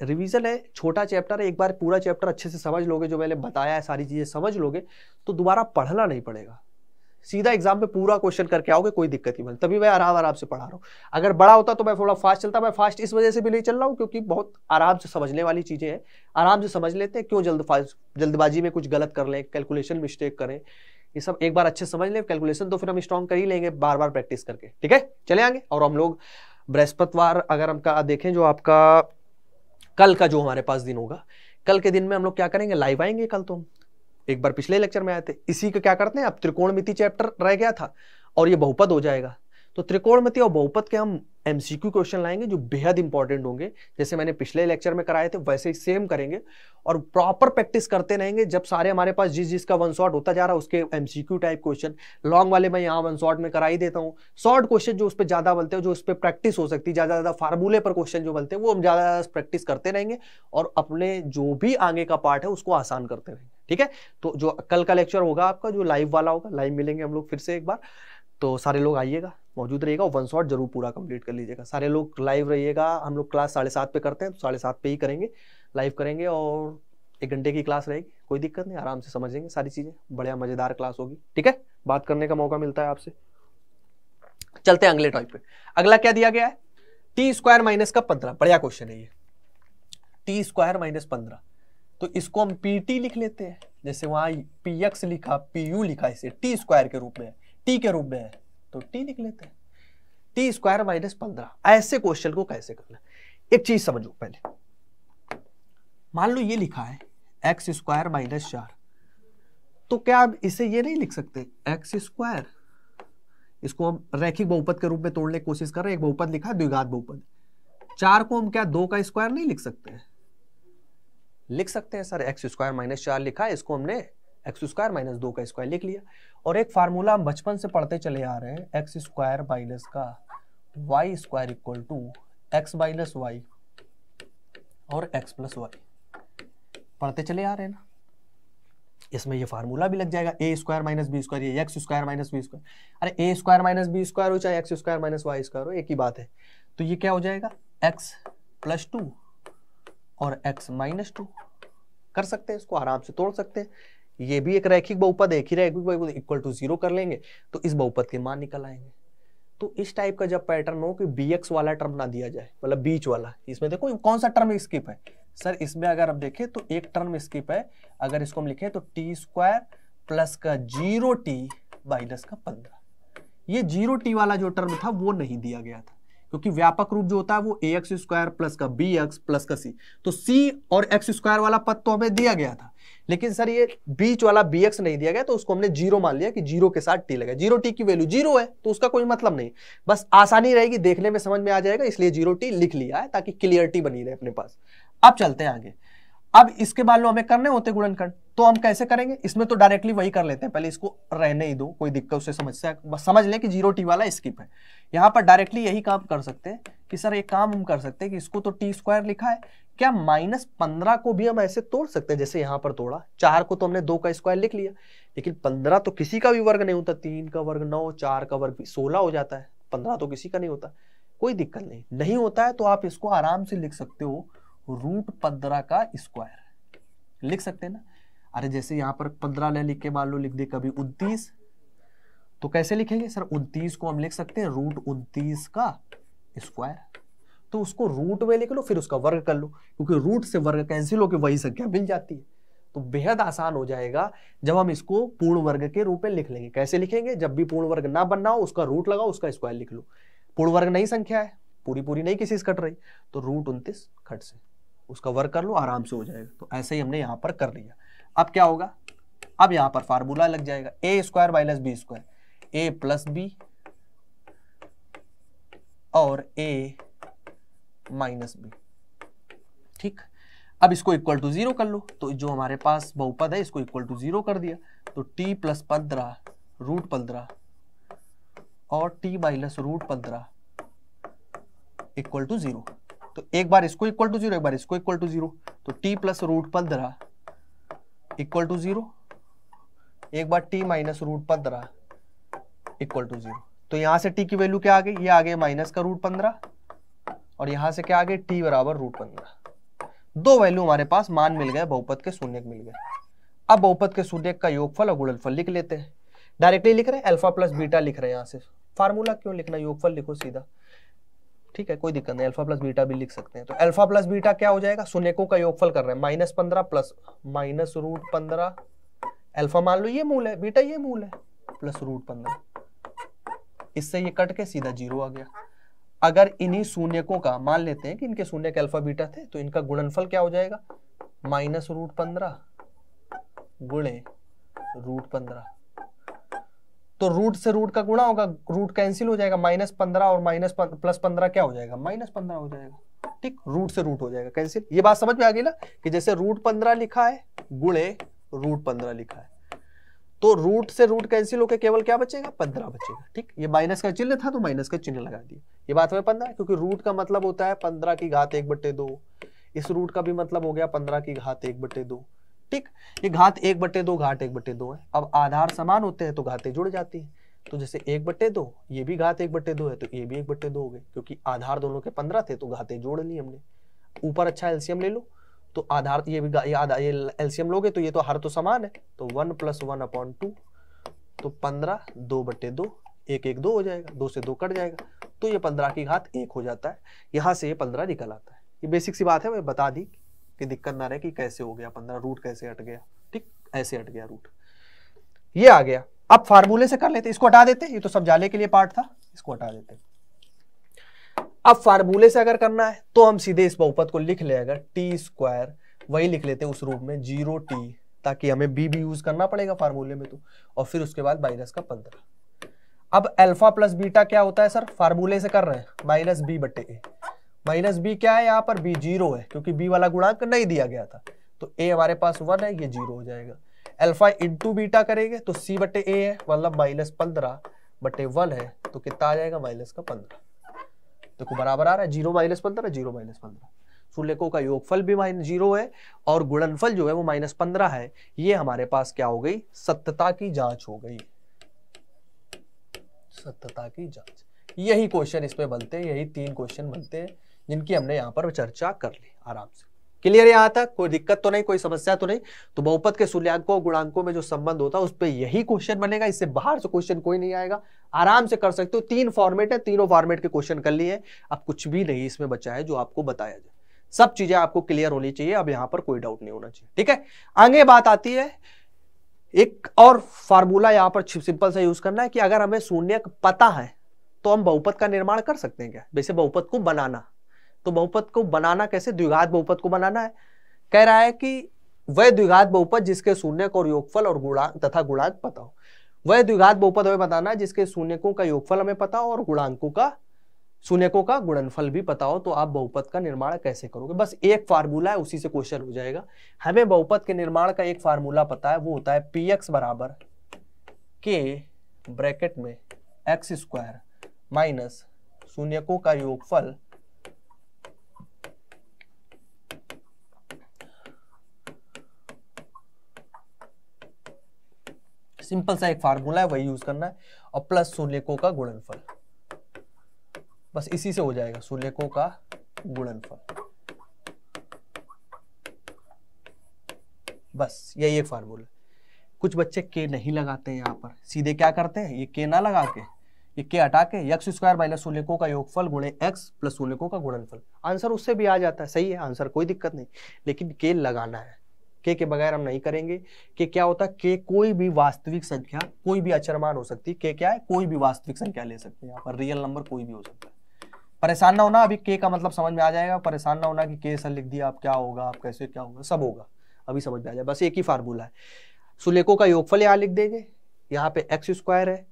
रिवीजन है छोटा चैप्टर है एक बार पूरा चैप्टर अच्छे से समझ लोगे जो मैंने बताया है सारी चीज़ें समझ लोगे तो दोबारा पढ़ना नहीं पड़ेगा सीधा एग्जाम में पूरा क्वेश्चन करके आओगे कोई दिक्कत नहीं बनी तभी मैं आराम आराम से पढ़ा रहा हूँ अगर बड़ा होता तो मैं थोड़ा फास्ट चलता मैं फास्ट इस वजह से भी नहीं चल रहा हूँ क्योंकि बहुत आराम से समझने वाली चीज़ें हैं आराम से समझ लेते हैं क्यों जल्द जल्दबाजी में कुछ गलत कर लें कैलकुलेशन मिस्टेक करें ये सब एक बार अच्छे समझ लें कैलकुलेशन तो फिर हम स्ट्रॉन्ग कर ही लेंगे बार बार प्रैक्टिस करके ठीक है चले आएंगे और हम लोग बृहस्पतिवार अगर हम का देखें जो आपका कल का जो हमारे पास दिन होगा कल के दिन में हम लोग क्या करेंगे लाइव आएंगे कल तो हम एक बार पिछले लेक्चर में आए थे इसी को क्या करते हैं अब त्रिकोणमिति चैप्टर रह गया था और ये बहुपद हो जाएगा तो त्रिकोणमिति और बहुपद के हम एमसीक्यू क्वेश्चन लाएंगे जो बेहद इंपॉर्टेंट होंगे जैसे मैंने पिछले लेक्चर में कराए थे वैसे ही सेम करेंगे और प्रॉपर प्रैक्टिस करते रहेंगे जब सारे हमारे पास जिस जिसका वन शॉट होता जा रहा है उसके एमसीक्यू टाइप क्वेश्चन लॉन्ग वाले मैं यहाँ वन शॉट में करा ही देता हूँ शॉर्ट क्वेश्चन जो उस पर ज़्यादा बनते हैं जो उस पर प्रैक्टिस हो सकती है ज़्यादा ज़्यादा फार्मूले पर क्वेश्चन जो बनते हैं वो हम ज़्यादा ज़्यादा प्रैक्टिस करते रहेंगे और अपने जो भी आगे का पार्ट है उसको आसान करते रहेंगे ठीक है तो जो कल का लेक्चर होगा आपका जो लाइव वाला होगा लाइव मिलेंगे हम लोग फिर से एक बार तो सारे लोग आइएगा मौजूद रहिएगा वन शॉट जरूर पूरा कंप्लीट कर लीजिएगा सारे लोग लाइव रहिएगा हम लोग क्लास साढ़े सात पे करते हैं तो साढ़े सात पे ही करेंगे लाइव करेंगे और एक घंटे की क्लास रहेगी कोई दिक्कत नहीं आराम से समझेंगे सारी चीज़ें बढ़िया मज़ेदार क्लास होगी ठीक है बात करने का मौका मिलता है आपसे चलते हैं अगले टॉपिक पे अगला क्या दिया गया है टी स्क्वायर माइनस का पंद्रह बढ़िया क्वेश्चन है ये टी स्क्वायर माइनस पंद्रह तो इसको हम पी टी लिख लेते हैं जैसे वहां पी एक्स लिखा पी यू लिखा इसे टी स्क्वायर के रूप में टी के रूप में है तो टी लिख लेते हैं टी स्क्वायर माइनस पंद्रह ऐसे क्वेश्चन को कैसे करना एक चीज समझो पहले मान लो ये लिखा है एक्स स्क्वायर माइनस चार तो क्या आप इसे ये नहीं लिख सकते एक्स स्क्वायर इसको हम रैखिक बहुपद के रूप में तोड़ने की कोशिश कर रहे हैं एक बहुपद लिखा द्विघात बहुपद चार को हम क्या दो का स्क्वायर नहीं लिख सकते हैं लिख सकते हैं सर एक्स स्क्वायर माइनस चार लिखा इसको हमने एक्स स्क्वायर माइनस दो का स्क्वायर लिख लिया और एक फार्मूला हम बचपन से पढ़ते चले आ रहे हैं एक्स स्क्वायर माइनस का y square equal to x minus y और एक्स प्लस वाई पढ़ते चले आ रहे हैं ना इसमें ये फार्मूला भी लग जाएगा a square minus b square x square minus b square अरे a square minus b square हो चाहे x square minus y square हो एक ही बात है तो ये क्या हो जाएगा एक्स प्लस टू और x माइनस टू कर सकते हैं इसको आराम से तोड़ सकते हैं ये भी एक रैखिक बहुपद एक ही रैखिक बहुपद इक्वल टू जीरो कर लेंगे तो इस बहुपद के मान निकल आएंगे तो इस टाइप का जब पैटर्न हो कि बी एक्स वाला टर्म ना दिया जाए मतलब बीच वाला इसमें देखो कौन सा टर्म स्किप है सर इसमें अगर आप देखें तो एक टर्म स्किप है अगर इसको हम लिखें तो टी स्क्वायर प्लस का जीरो टी माइनस का पंद्रह ये जीरो टी वाला जो टर्म था वो नहीं दिया गया था क्योंकि व्यापक रूप जो होता है वो ए एक्स स्क्वायर प्लस का बी एक्स प्लस का सी तो सी और एक्स स्क्वायर वाला पद तो हमें दिया गया था लेकिन सर ये बीच वाला बी एक्स नहीं दिया गया तो उसको हमने जीरो मान लिया कि जीरो के साथ टी लगा जीरो टी की वैल्यू जीरो है तो उसका कोई मतलब नहीं बस आसानी रहेगी देखने में समझ में आ जाएगा इसलिए जीरो टी लिख लिया है ताकि क्लियरिटी बनी रहे अपने पास अब चलते हैं आगे अब इसके बाद हमें करने होते गुणनखंड तो हम कैसे करेंगे इसमें तो डायरेक्टली वही कर लेते हैं पहले इसको रहने ही दो कोई दिक्कत उससे समस्या बस समझ लें कि जीरो टी वाला स्किप है यहाँ पर डायरेक्टली यही काम कर सकते हैं कि सर एक काम हम कर सकते हैं कि इसको तो टी स्क्वायर लिखा है क्या माइनस पंद्रह को भी हम ऐसे तोड़ सकते हैं जैसे यहाँ पर तोड़ा चार को तो हमने दो का स्क्वायर लिख लिया लेकिन पंद्रह तो किसी का भी वर्ग नहीं होता तीन का वर्ग नौ चार का वर्ग सोलह हो जाता है पंद्रह तो किसी का नहीं होता कोई दिक्कत नहीं नहीं होता है तो आप इसको आराम से लिख सकते हो रूट पंद्रह का स्क्वायर लिख सकते हैं ना अरे जैसे यहाँ पर पंद्रह ले लिख के मान लो लिख दे कभी उन्तीस तो कैसे लिखेंगे सर उनतीस को हम लिख सकते हैं रूट उन्तीस का स्क्वायर तो उसको रूट में लिख लो फिर उसका वर्ग कर लो क्योंकि रूट से वर्ग कैंसिल होकर वही संख्या मिल जाती है तो बेहद आसान हो जाएगा जब हम इसको पूर्ण वर्ग के रूप में लिख लेंगे कैसे लिखेंगे जब भी पूर्ण वर्ग ना बनना हो उसका रूट लगाओ उसका स्क्वायर लिख लो पूर्ण वर्ग नई संख्या है पूरी पूरी नहीं किसी से कट रही तो रूट उनतीस खट से उसका वर्ग कर लो आराम से हो जाएगा तो ऐसे ही हमने यहाँ पर कर लिया अब क्या होगा अब यहां पर फार्मूला लग जाएगा a square minus b square a plus b और ए माइनस बी ठीक अब इसको इक्वल टू जीरो कर लो तो जो हमारे पास बहुपद है इसको इक्वल टू जीरो कर दिया तो टी प्लस पंद्रह रूट पंद्रह और टी माइनस रूट पंद्रह इक्वल टू जीरो तो एक बार इसको इक्वल टू जीरो एक बार इसको इक्वल टू जीरो तो टी प्लस रूट पंद्रह इक्वल टू जीरो एक बार टी माइनस रूट पंद्रह इक्वल टू जीरो तो यहां से टी की वैल्यू क्या आ गई ये आ गई माइनस का रूट पंद्रह और यहां से क्या आ गई टी बराबर रूट पंद्रह दो वैल्यू हमारे पास मान मिल गए बहुपत के शून्य मिल गए अब बहुपत के शून्य का योगफल और गुणनफल लिख लेते हैं डायरेक्टली लिख रहे हैं अल्फा प्लस बीटा लिख रहे हैं यहाँ से फार्मूला क्यों लिखना योगफल लिखो सीधा ठीक है कोई दिक्कत नहीं अल्फा प्लस बीटा भी लिख सकते हैं तो अल्फा प्लस बीटा क्या हो जाएगा सुनेको का योगफल कर रहे हैं माइनस पंद्रह प्लस माइनस रूट पंद्रह अल्फा मान लो ये मूल है बीटा ये मूल है प्लस रूट पंद्रह इससे ये कट के सीधा जीरो आ गया अगर इन्हीं शून्यकों का मान लेते हैं कि इनके शून्य के अल्फा बीटा थे तो इनका गुणनफल क्या हो जाएगा माइनस रूट पंद्रह गुणे रूट पंद्रह तो रूट से रूट का गुणा होगा रूट कैंसिल हो जाएगा माइनस पंद्रह और माइनस प्लस पंद्रह क्या हो जाएगा माइनस पंद्रह हो जाएगा ठीक रूट से रूट हो जाएगा कैंसिल ये बात समझ में आ गई ना कि जैसे रूट पंद्रह लिखा है गुणे रूट पंद्रह लिखा है तो रूट से रूट कैंसिल होकर केवल क्या बचेगा पंद्रह बचेगा ठीक ये माइनस का चिन्ह था तो माइनस का चिन्ह लगा दिया ये बात हमें पंद्रह क्योंकि रूट का मतलब होता है पंद्रह की घात एक बट्टे दो इस रूट का भी मतलब हो गया पंद्रह की घात एक बट्टे दो ठीक ये घात एक बटे दो घाट एक बटे दो है अब आधार समान होते हैं तो घाते जुड़ जाती है तो जैसे एक बटे दो ये भी घात एक बटे दो है तो ये भी एक बटे दो हो गए क्योंकि आधार दोनों के पंद्रह थे तो घाते जोड़ ली हमने ऊपर अच्छा एल्सियम ले लो तो आधार ये भी ये आधार ये एल्सियम लोगे तो ये तो हर तो समान है तो one plus one upon two तो पंद्रह दो बटे दो एक एक दो हो जाएगा दो से दो कट जाएगा तो ये पंद्रह की घात एक हो जाता है यहां से ये पंद्रह निकल आता है ये बेसिक सी बात है मैं बता दी कि दिक्कत ना रहे कि कैसे हो गया पंद्रह रूट कैसे हट गया ठीक ऐसे हट गया रूट ये आ गया अब फार्मूले से कर लेते इसको हटा देते ये तो सब जाले के लिए पार्ट था इसको हटा देते अब फार्मूले से अगर करना है तो हम सीधे इस बहुपद को लिख ले अगर टी स्क्वायर वही लिख लेते हैं उस रूप में जीरो टी ताकि हमें बी भी यूज करना पड़ेगा फार्मूले में तो और फिर उसके बाद माइनस का पंद्रह अब अल्फा प्लस बीटा क्या होता है सर फार्मूले से कर रहे हैं माइनस बी बटे ए माइनस बी क्या है यहाँ पर बी जीरो है क्योंकि बी वाला गुणांक नहीं दिया गया था तो ए हमारे पास वन है ये जीरो हो जाएगा अल्फा इंटू बीटा करेंगे तो सी बटे ए है मतलब माइनस पंद्रह बटे वन है तो कितना आ जाएगा माइनस का पंद्रह देखो तो बराबर आ रहा है जीरो माइनस पंद्रह जीरो माइनस पंद्रह सुलेखों का योगफल भी माइनस जीरो है और गुणनफल जो है वो माइनस पंद्रह है ये हमारे पास क्या हो गई सत्यता की जांच हो गई सत्यता की जांच यही क्वेश्चन इसमें बनते हैं यही तीन क्वेश्चन बनते हैं जिनकी हमने यहाँ पर चर्चा कर ली आराम से क्लियर यहाँ तक कोई दिक्कत तो नहीं कोई समस्या तो नहीं तो बहुपत के और गुणांकों में जो संबंध होता है उस पर यही क्वेश्चन बनेगा इससे बाहर से क्वेश्चन कोई नहीं आएगा आराम से कर सकते हो तीन फॉर्मेट है तीनों फॉर्मेट के क्वेश्चन कर लिए अब कुछ भी नहीं इसमें बचा है जो आपको बताया जाए सब चीजें आपको क्लियर होनी चाहिए अब यहाँ पर कोई डाउट नहीं होना चाहिए ठीक है आगे बात आती है एक और फार्मूला यहाँ पर सिंपल सा यूज करना है कि अगर हमें शून्य पता है तो हम बहुपत का निर्माण कर सकते हैं क्या वैसे बहुपत को बनाना तो बहुपद को बनाना कैसे द्विघात बहुपद को बनाना है कह रहा है कि वह द्विघात बहुपद जिसके शून्यक और योगफल और गुणांक तथा गुणांक पता हो वह द्विघात बहुपद हमें बताना है जिसके शून्यकों का योगफल हमें पता हो और गुणांकों का शून्यकों का गुणनफल भी पता हो तो आप बहुपद का निर्माण कैसे करोगे बस एक फार्मूला है उसी से क्वेश्चन हो जाएगा हमें बहुपद के निर्माण का एक फार्मूला पता है वो होता है पी एक्स बराबर के ब्रैकेट में एक्स स्क्वायर माइनस शून्यकों का योगफल सिंपल सा एक फार्मूला है वही यूज करना है और प्लस सुलेकों का गुणनफल बस इसी से हो जाएगा सुलेकों का गुणनफल बस यही एक फार्मूला कुछ बच्चे के नहीं लगाते हैं यहाँ पर सीधे क्या करते हैं ये के ना लगा के ये के हटा के एक्स स्क्वायर माइनस सोलेको का योगफल गुणे एक्स प्लस सुलेखों का गुणनफल आंसर उससे भी आ जाता है सही है आंसर कोई दिक्कत नहीं लेकिन के लगाना है के के बगैर हम नहीं करेंगे के क्या होता है के कोई भी वास्तविक संख्या कोई भी अचरमान हो सकती है के क्या है कोई भी वास्तविक संख्या ले सकते हैं यहाँ पर रियल नंबर कोई भी हो सकता है परेशान ना होना अभी के का मतलब समझ में आ जाएगा परेशान ना होना कि के सर लिख दिया आप क्या होगा आप कैसे क्या होगा सब होगा अभी समझ में आ जाए बस एक ही फार्मूला है सुलेखो का योगफल यहाँ लिख देंगे यहाँ पे एक्स स्क्वायर है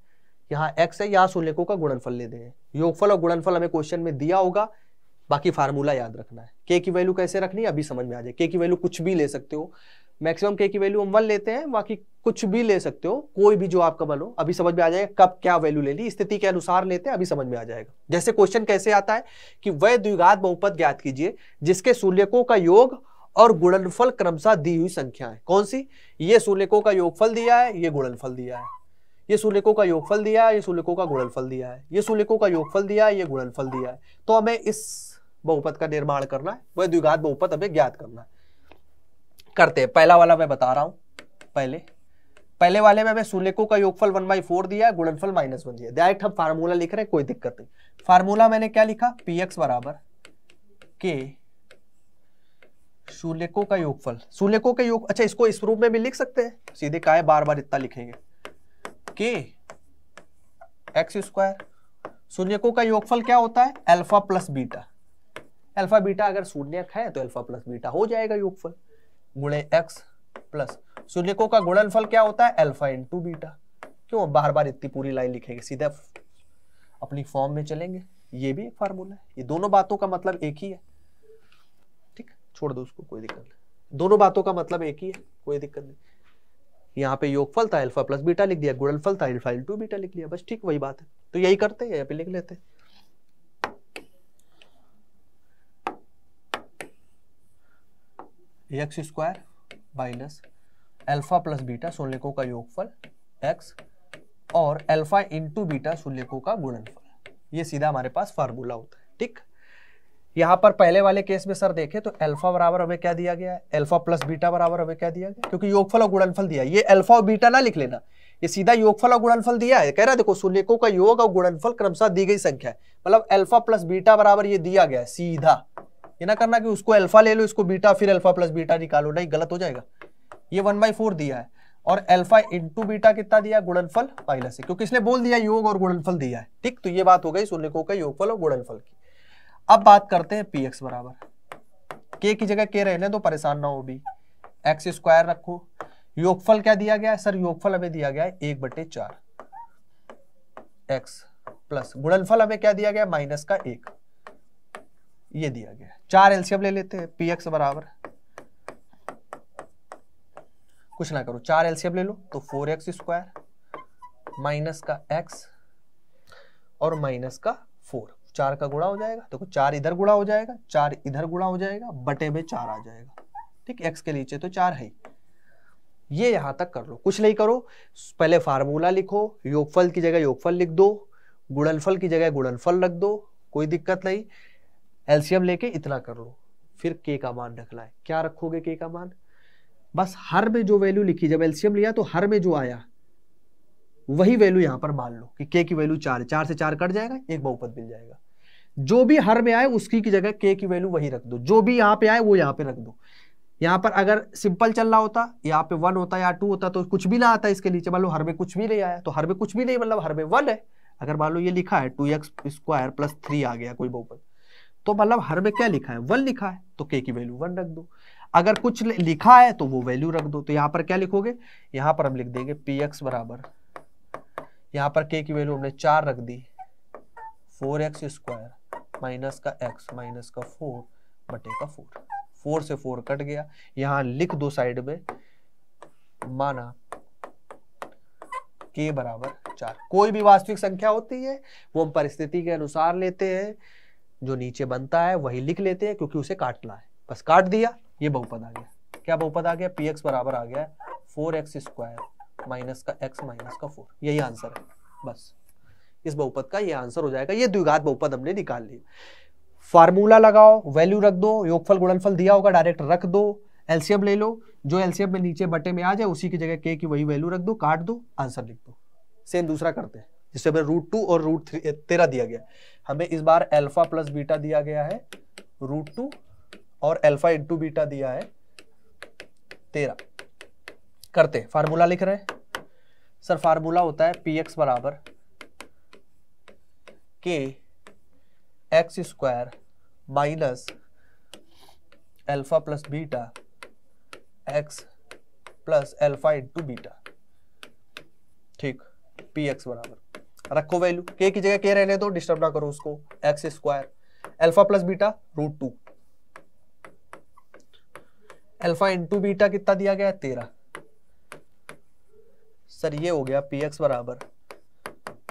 यहाँ एक्स है यहाँ सुलेखो का गुणनफल ले देंगे योगफल और गुणनफल हमें क्वेश्चन में दिया होगा बाकी फार्मूला याद रखना है के की वैल्यू कैसे रखनी है अभी समझ में आ जाए के की वैल्यू कुछ भी ले सकते हो मैक्सिमम के की वैल्यू हम वन लेते हैं बाकी कुछ भी ले सकते हो कोई भी जो आपका बल हो अभी समझ में आ जाएगा कब क्या वैल्यू ले ली स्थिति के अनुसार लेते हैं अभी समझ में आ जाएगा जैसे क्वेश्चन कैसे आता है कि वह द्विघात बहुपद ज्ञात कीजिए जिसके सूर्यकों का योग और गुणनफल क्रमशः दी हुई संख्या है कौन सी ये सूर्यकों का योगफल दिया है ये गुणनफल दिया है ये सूर्यकों का योगफल दिया है ये सूर्यकों का गुणनफल दिया है ये सूर्यकों का योगफल दिया है ये गुणनफल दिया है तो हमें इस बहुपद का निर्माण करना है वह द्विघात बहुपद हमें ज्ञात करना है करते हैं पहला वाला मैं बता रहा हूं पहले पहले वाले में हमें सुलेखों का योगफल वन बाई फोर दिया है गुणनफल माइनस वन दिया डायरेक्ट हम फार्मूला लिख रहे हैं कोई दिक्कत नहीं फार्मूला मैंने क्या लिखा पी एक्स बराबर के सुलेखों का योगफल सुलेखों के योग अच्छा इसको इस रूप में भी लिख सकते हैं सीधे का है बार बार इतना लिखेंगे के एक्स स्क्वायर सुलेखों का योगफल क्या होता है alpha plus beta alpha beta अगर शून्यक है तो अल्फा प्लस बीटा हो जाएगा योगफल गुणे एक्स प्लस शून्यकों का गुणनफल क्या होता है अल्फा इंटू बीटा क्यों बार बार इतनी पूरी लाइन लिखेंगे सीधा अपनी फॉर्म में चलेंगे ये भी एक फार्मूला है ये दोनों बातों का मतलब एक ही है ठीक छोड़ दो उसको कोई दिक्कत नहीं दोनों बातों का मतलब एक ही है कोई दिक्कत नहीं यहाँ पे योगफल था अल्फा प्लस बीटा लिख दिया गुणनफल था अल्फा इंटू बीटा लिख लिया बस ठीक वही बात है तो यही करते हैं यहाँ पे लिख लेते हैं x square minus alpha plus beta शून्यकों का योगफल एक्स और एल्फा इंटू बीटा शून्यकों का गुणनफल ये सीधा हमारे पास फार्मूला होता है ठीक यहाँ पर पहले वाले केस में सर देखें तो अल्फा बराबर हमें क्या दिया गया है प्लस बीटा बराबर हमें क्या दिया गया क्योंकि योगफल और गुणनफल दिया ये अल्फा और बीटा ना लिख लेना ये सीधा योगफल और गुणनफल दिया है कह रहा है देखो शून्यकों का योग और गुणनफल क्रमशः दी गई संख्या है मतलब अल्फा प्लस बीटा बराबर ये दिया गया है सीधा ये ना करना कि उसको अल्फा ले लो इसको बीटा फिर अल्फा प्लस बीटा निकालो नहीं गलत हो जाएगा ये वन बाई फोर दिया है और अल्फा इंटू बीटा कितना दिया गुणनफल पाइला से क्योंकि इसने बोल दिया योग और गुणनफल दिया है ठीक तो ये बात हो गई सुलेखों का योगफल और गुणनफल की अब बात करते हैं पी एक्स बराबर के की जगह के रहने तो परेशान ना हो भी एक्स स्क्वायर रखो योगफल क्या दिया गया है सर योगफल हमें दिया गया है एक बटे चार एक्स प्लस गुणनफल हमें क्या दिया गया माइनस का एक ये दिया गया चार एलसीएम ले लेते हैं पी एक्स बराबर कुछ ना करो चार एलसीएम ले लो तो फोर एक्स स्क्वायर माइनस का एक्स और माइनस का फोर चार का गुणा हो जाएगा देखो तो चार इधर गुणा हो जाएगा चार इधर गुणा हो जाएगा बटे में चार आ जाएगा ठीक एक्स के नीचे तो चार है ये यहां तक कर लो कुछ नहीं करो पहले फार्मूला लिखो योगफल की जगह योगफल लिख दो गुणनफल की जगह गुणनफल रख दो कोई दिक्कत नहीं एल्शियम लेके इतना कर लो फिर के का मान रख लाए क्या रखोगे के का मान बस हर में जो वैल्यू लिखी जब एल्शियम लिया तो हर में जो आया वही वैल्यू यहां पर मान लो कि के की वैल्यू चार चार से चार कट जाएगा एक बहुपद मिल जाएगा जो भी हर में आए उसकी की जगह के की वैल्यू वही रख दो जो भी यहाँ पे आए वो यहाँ पे रख दो यहाँ पर अगर सिंपल चल रहा होता यहाँ पे वन होता या टू होता तो कुछ भी ना आता इसके नीचे मान लो हर में कुछ भी नहीं आया तो हर में कुछ भी नहीं मतलब हर में वन है अगर मान लो ये लिखा है two x square plus three आ गया कोई बहुपद तो मतलब हर में क्या लिखा है वन लिखा है तो के की वैल्यू वन रख दो अगर कुछ लिखा है तो वो वैल्यू रख दो तो यहां पर क्या लिखोगे यहां पर हम लिख देंगे पी एक्स बराबर यहां पर के की वैल्यू हमने चार रख दी फोर एक्स स्क्वायर माइनस का एक्स माइनस का फोर बटे का फोर फोर से फोर कट गया यहां लिख दो साइड में माना के बराबर चार कोई भी वास्तविक संख्या होती है वो हम परिस्थिति के अनुसार लेते हैं जो नीचे बनता है वही लिख लेते हैं क्योंकि उसे काटना है बस काट दिया ये बहुपद आ गया क्या बहुपद आ गया पी एक्स बराबर आ गया फोर एक्स स्क्वायर माइनस का एक्स माइनस का फोर यही आंसर है बस इस बहुपद का ये आंसर हो जाएगा ये द्विघात बहुपद हमने निकाल लिया फार्मूला लगाओ वैल्यू रख दो योगफल गुणनफल दिया होगा डायरेक्ट रख दो एलसीएम ले लो जो एलसीएम में नीचे बटे में आ जाए उसी की जगह के की वही वैल्यू रख दो काट दो आंसर लिख दो सेम दूसरा करते हैं जिससे रूट टू और रूट थ्री तेरह दिया गया हमें इस बार अल्फा प्लस बीटा दिया गया है रूट टू और अल्फा इंटू बीटा दिया है तेरह करते फार्मूला लिख रहे हैं सर फार्मूला होता है पी एक्स बराबर k x square minus alpha plus beta x plus alpha into beta ठीक पी एक्स बराबर रखो वैल्यू के की जगह के रहने दो डिस्टर्ब ना करो उसको x square alpha plus beta root two alpha into beta कितना दिया गया तेरह सर ये हो गया पी एक्स बराबर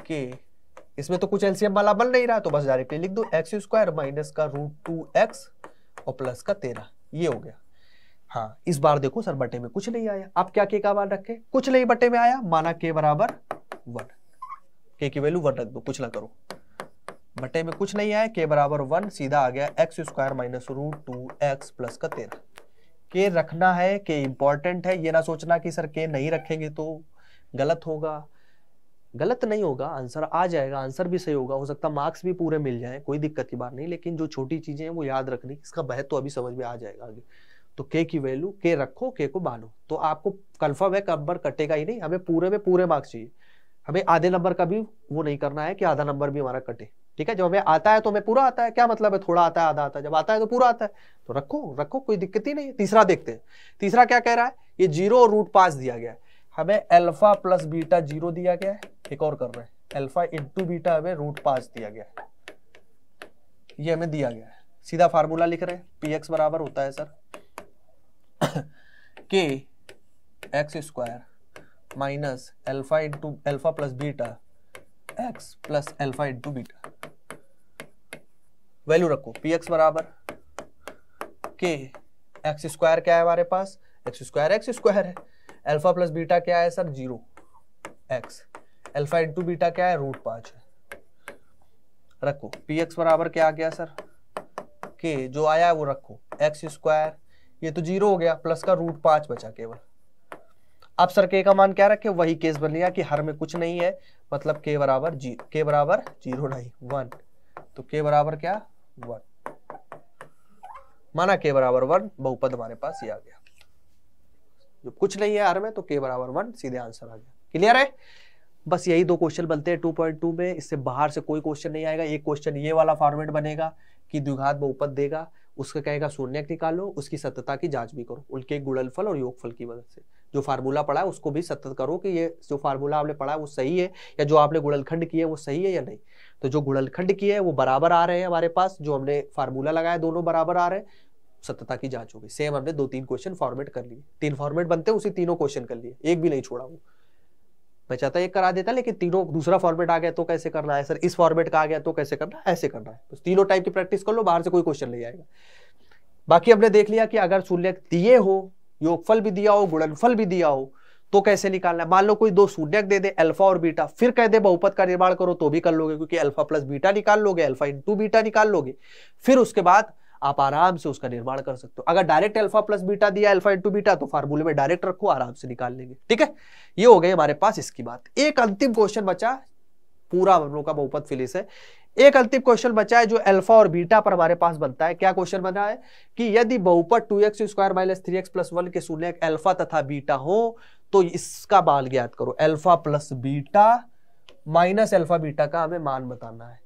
के इसमें तो कुछ एलसीएम वाला बन नहीं रहा तो बस डायरेक्टली लिख दो एक्स स्क्वायर माइनस का रूट टू एक्स और प्लस का तेरह ये हो गया हाँ इस बार देखो सर बटे में कुछ नहीं आया आप क्या के का मान रखे कुछ नहीं बटे में आया माना के बराबर वन के की वैल्यू वन रख दो कुछ ना करो बटे में कुछ नहीं आया के बराबर वन सीधा आ गया x square minus root two x plus का तेरह के रखना है के इम्पॉर्टेंट है ये ना सोचना कि सर के नहीं रखेंगे तो गलत होगा गलत नहीं होगा आंसर आ जाएगा आंसर भी सही होगा हो सकता है मार्क्स भी पूरे मिल जाए कोई दिक्कत की बात नहीं लेकिन जो छोटी चीज़ें हैं वो याद रखनी इसका बहत तो अभी समझ में आ जाएगा आगे तो के की वैल्यू के रखो के को मानो तो आपको कन्फर्म है कब्बर कटेगा ही नहीं हमें पूरे में पूरे मार्क्स चाहिए हमें आधे नंबर का भी वो नहीं करना है कि आधा नंबर भी हमारा कटे ठीक है जब हमें आता है तो हमें पूरा आता है क्या मतलब है थोड़ा आता है आधा आता है जब आता है तो पूरा आता है तो रखो रखो कोई दिक्कत ही नहीं है तीसरा देखते हैं तीसरा क्या कह रहा है ये जीरो और रूट पांच दिया गया है हमें अल्फा प्लस बीटा जीरो दिया गया है एक और कर रहे हैं अल्फा इंटू बीटा हमें रूट पांच दिया गया है ये हमें दिया गया है सीधा फार्मूला लिख रहे हैं पी एक्स बराबर होता है sir k x square minus alpha into alpha plus beta x plus alpha into beta value रखो पी एक्स बराबर के एक्स स्क्वायर क्या है हमारे पास एक्स स्क्वायर एक्स स्क्वायर है एल्फा प्लस बीटा क्या है sir zero x alpha into beta क्या है रूट पाँच है रखो पी एक्स बराबर क्या आ गया सर के जो आया है वो रखो एक्स स्क्वायर ये तो जीरो हो गया प्लस का रूट पांच बचा केवल अब सर के का मान क्या रखे वही केस बन लिया कि हर में कुछ नहीं है मतलब के बराबर जी के बराबर जीरो नहीं वन तो के बराबर क्या वन माना के बराबर वन बहुपद हमारे पास ये आ गया जो कुछ नहीं है हर में तो के बराबर वन सीधे आंसर आ गया क्लियर है बस यही दो क्वेश्चन बनते हैं 2.2 में इससे बाहर से कोई क्वेश्चन नहीं आएगा एक क्वेश्चन ये वाला फॉर्मेट बनेगा कि द्विघात बहुपद देगा उसका कहेगा शून्य निकालो उसकी सत्यता की जांच भी करो उनके गुड़लफल और योगफल की मदद से जो फार्मूला पढ़ा है उसको भी सतत करो कि ये जो फार्मूला आपने पढ़ा है वो सही है या जो आपने गुड़लखंड किया है वो सही है या नहीं तो जो गुड़लखंड किया है वो बराबर आ रहे हैं हमारे पास जो हमने फार्मूला लगाया दोनों बराबर आ रहे हैं सत्यता की जांच होगी सेम हमने दो तीन क्वेश्चन फॉर्मेट कर लिए तीन फॉर्मेट बनते हैं उसी तीनों क्वेश्चन कर लिए एक भी नहीं छोड़ा वो मैं चाहता एक करा देता लेकिन तीनों दूसरा फॉर्मेट आ गया तो कैसे करना है सर इस फॉर्मेट का आ गया तो कैसे करना है ऐसे करना है तो तीनों टाइप की प्रैक्टिस कर लो बाहर से कोई क्वेश्चन नहीं आएगा बाकी हमने देख लिया कि अगर शून्य दिए हो योगफल भी दिया हो गुणनफल भी दिया हो तो कैसे निकालना है मान लो कोई दो शून्यक दे दे अल्फा और बीटा फिर कह दे बहुपद का निर्माण करो तो भी कर लोगे क्योंकि अल्फा प्लस बीटा निकाल लोगे अल्फा इंटू बीटा निकाल लोगे फिर उसके बाद आप आराम से उसका निर्माण कर सकते हो अगर डायरेक्ट अल्फा प्लस बीटा दिया अल्फा इंटू बीटा तो फार्मूले में डायरेक्ट रखो आराम से निकाल लेंगे ठीक है ये हो गई हमारे पास इसकी बात एक अंतिम क्वेश्चन बचा पूरा हम लोग का बहुपद फिलिस है एक अंतिम क्वेश्चन बचा है जो अल्फा और बीटा पर हमारे पास बनता है क्या क्वेश्चन बना है कि यदि बहुपद two x square minus three x plus one के शून्य अल्फा तथा बीटा हो तो इसका बाल ज्ञात करो alpha plus beta minus alpha beta का हमें मान बताना है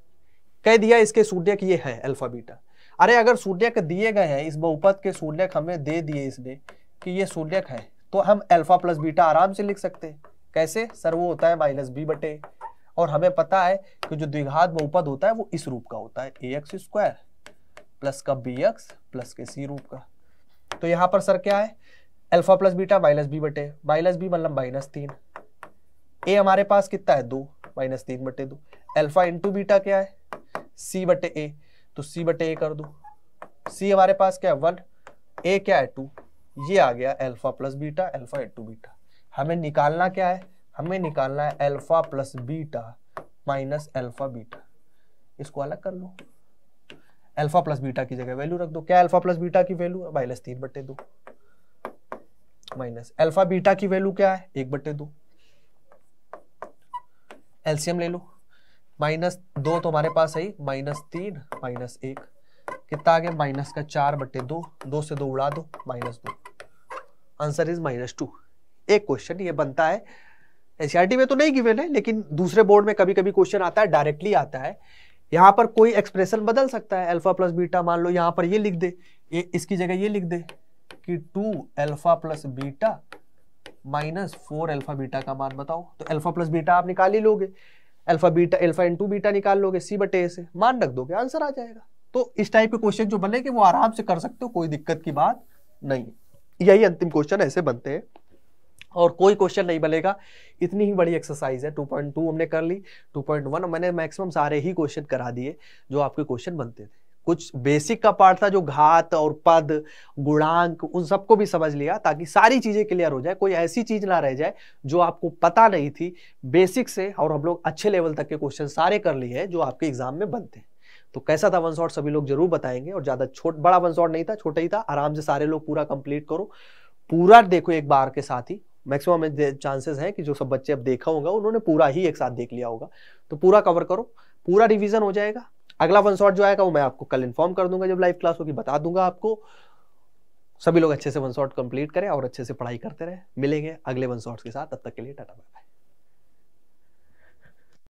कह दिया इसके शून्य ये है अल्फा बीटा अरे अगर शून्य दिए गए हैं इस बहुपद के शून्य हमें दे दिए इसने कि ये शून्य है तो हम अल्फा प्लस बीटा आराम से लिख सकते हैं कैसे सर वो होता है माइनस बी बटे और हमें पता है कि जो द्विघात बहुपद होता है वो इस रूप का होता है ए एक्स स्क्वायर प्लस का बी एक्स प्लस के सी रूप का तो यहां पर सर क्या है alpha plus beta minus b बटे माइनस बी मतलब माइनस तीन ए हमारे पास कितना है दो माइनस तीन बटे दो अल्फा इंटू बीटा क्या है सी बटे ए तो सी बटे ए कर दो सी हमारे पास क्या है वन ए क्या है टू ये आ गया alpha plus beta alpha into beta हमें निकालना क्या है हमें निकालना है alpha plus beta minus alpha beta इसको अलग कर लो अल्फा प्लस बीटा की जगह वैल्यू रख दो क्या अल्फा प्लस बीटा की वैल्यू माइनस तीन बटे दो माइनस अल्फा बीटा की वैल्यू क्या है एक बटे दो एल्सियम ले लो माइनस दो तो हमारे पास है माइनस तीन माइनस एक कितना आ गया माइनस का चार बटे दो दो से दो उड़ा दो माइनस दो आंसर इज माइनस टू एक क्वेश्चन ये बनता है एनसीईआरटी में तो नहीं गिवन है लेकिन दूसरे बोर्ड में कभी कभी क्वेश्चन आता है डायरेक्टली आता है यहाँ पर कोई एक्सप्रेशन बदल सकता है अल्फा प्लस बीटा मान लो यहाँ पर ये लिख दे ये इसकी जगह ये लिख दे कि two alpha plus beta minus four alpha beta का मान बताओ तो अल्फा प्लस बीटा आप निकाल ही लोगे alpha beta alpha into beta निकाल लोगे सी बटे ए से मान रख दोगे आंसर आ जाएगा तो इस टाइप के क्वेश्चन जो बनेंगे वो आराम से कर सकते हो कोई दिक्कत की बात नहीं यही अंतिम क्वेश्चन ऐसे बनते हैं और कोई क्वेश्चन नहीं बनेगा इतनी ही बड़ी एक्सरसाइज है 2.2 हमने कर ली 2.1 मैंने मैक्सिमम सारे ही क्वेश्चन करा दिए जो आपके क्वेश्चन बनते थे कुछ बेसिक का पार्ट था जो घात और पद गुणांक उन सबको भी समझ लिया ताकि सारी चीज़ें क्लियर हो जाए कोई ऐसी चीज़ ना रह जाए जो आपको पता नहीं थी बेसिक से और हम लोग अच्छे लेवल तक के क्वेश्चन सारे कर लिए हैं जो आपके एग्जाम में बनते हैं तो कैसा था वन शॉट सभी लोग जरूर बताएंगे और ज़्यादा छोट बड़ा वन शॉट नहीं था छोटा ही था आराम से सारे लोग पूरा कंप्लीट करो पूरा देखो एक बार के साथ ही मैक्सिमम हमें चांसेस हैं कि जो सब बच्चे अब देखा होगा उन्होंने पूरा ही एक साथ देख लिया होगा तो पूरा कवर करो पूरा रिविजन हो जाएगा अगला वन शॉट जो आएगा वो मैं आपको कल इन्फॉर्म कर दूंगा जब लाइव क्लास होगी बता दूंगा आपको सभी लोग अच्छे से वन शॉट कंप्लीट करें और अच्छे से पढ़ाई करते रहे मिलेंगे अगले वन शॉट्स के साथ तब तक के लिए टाटा बाय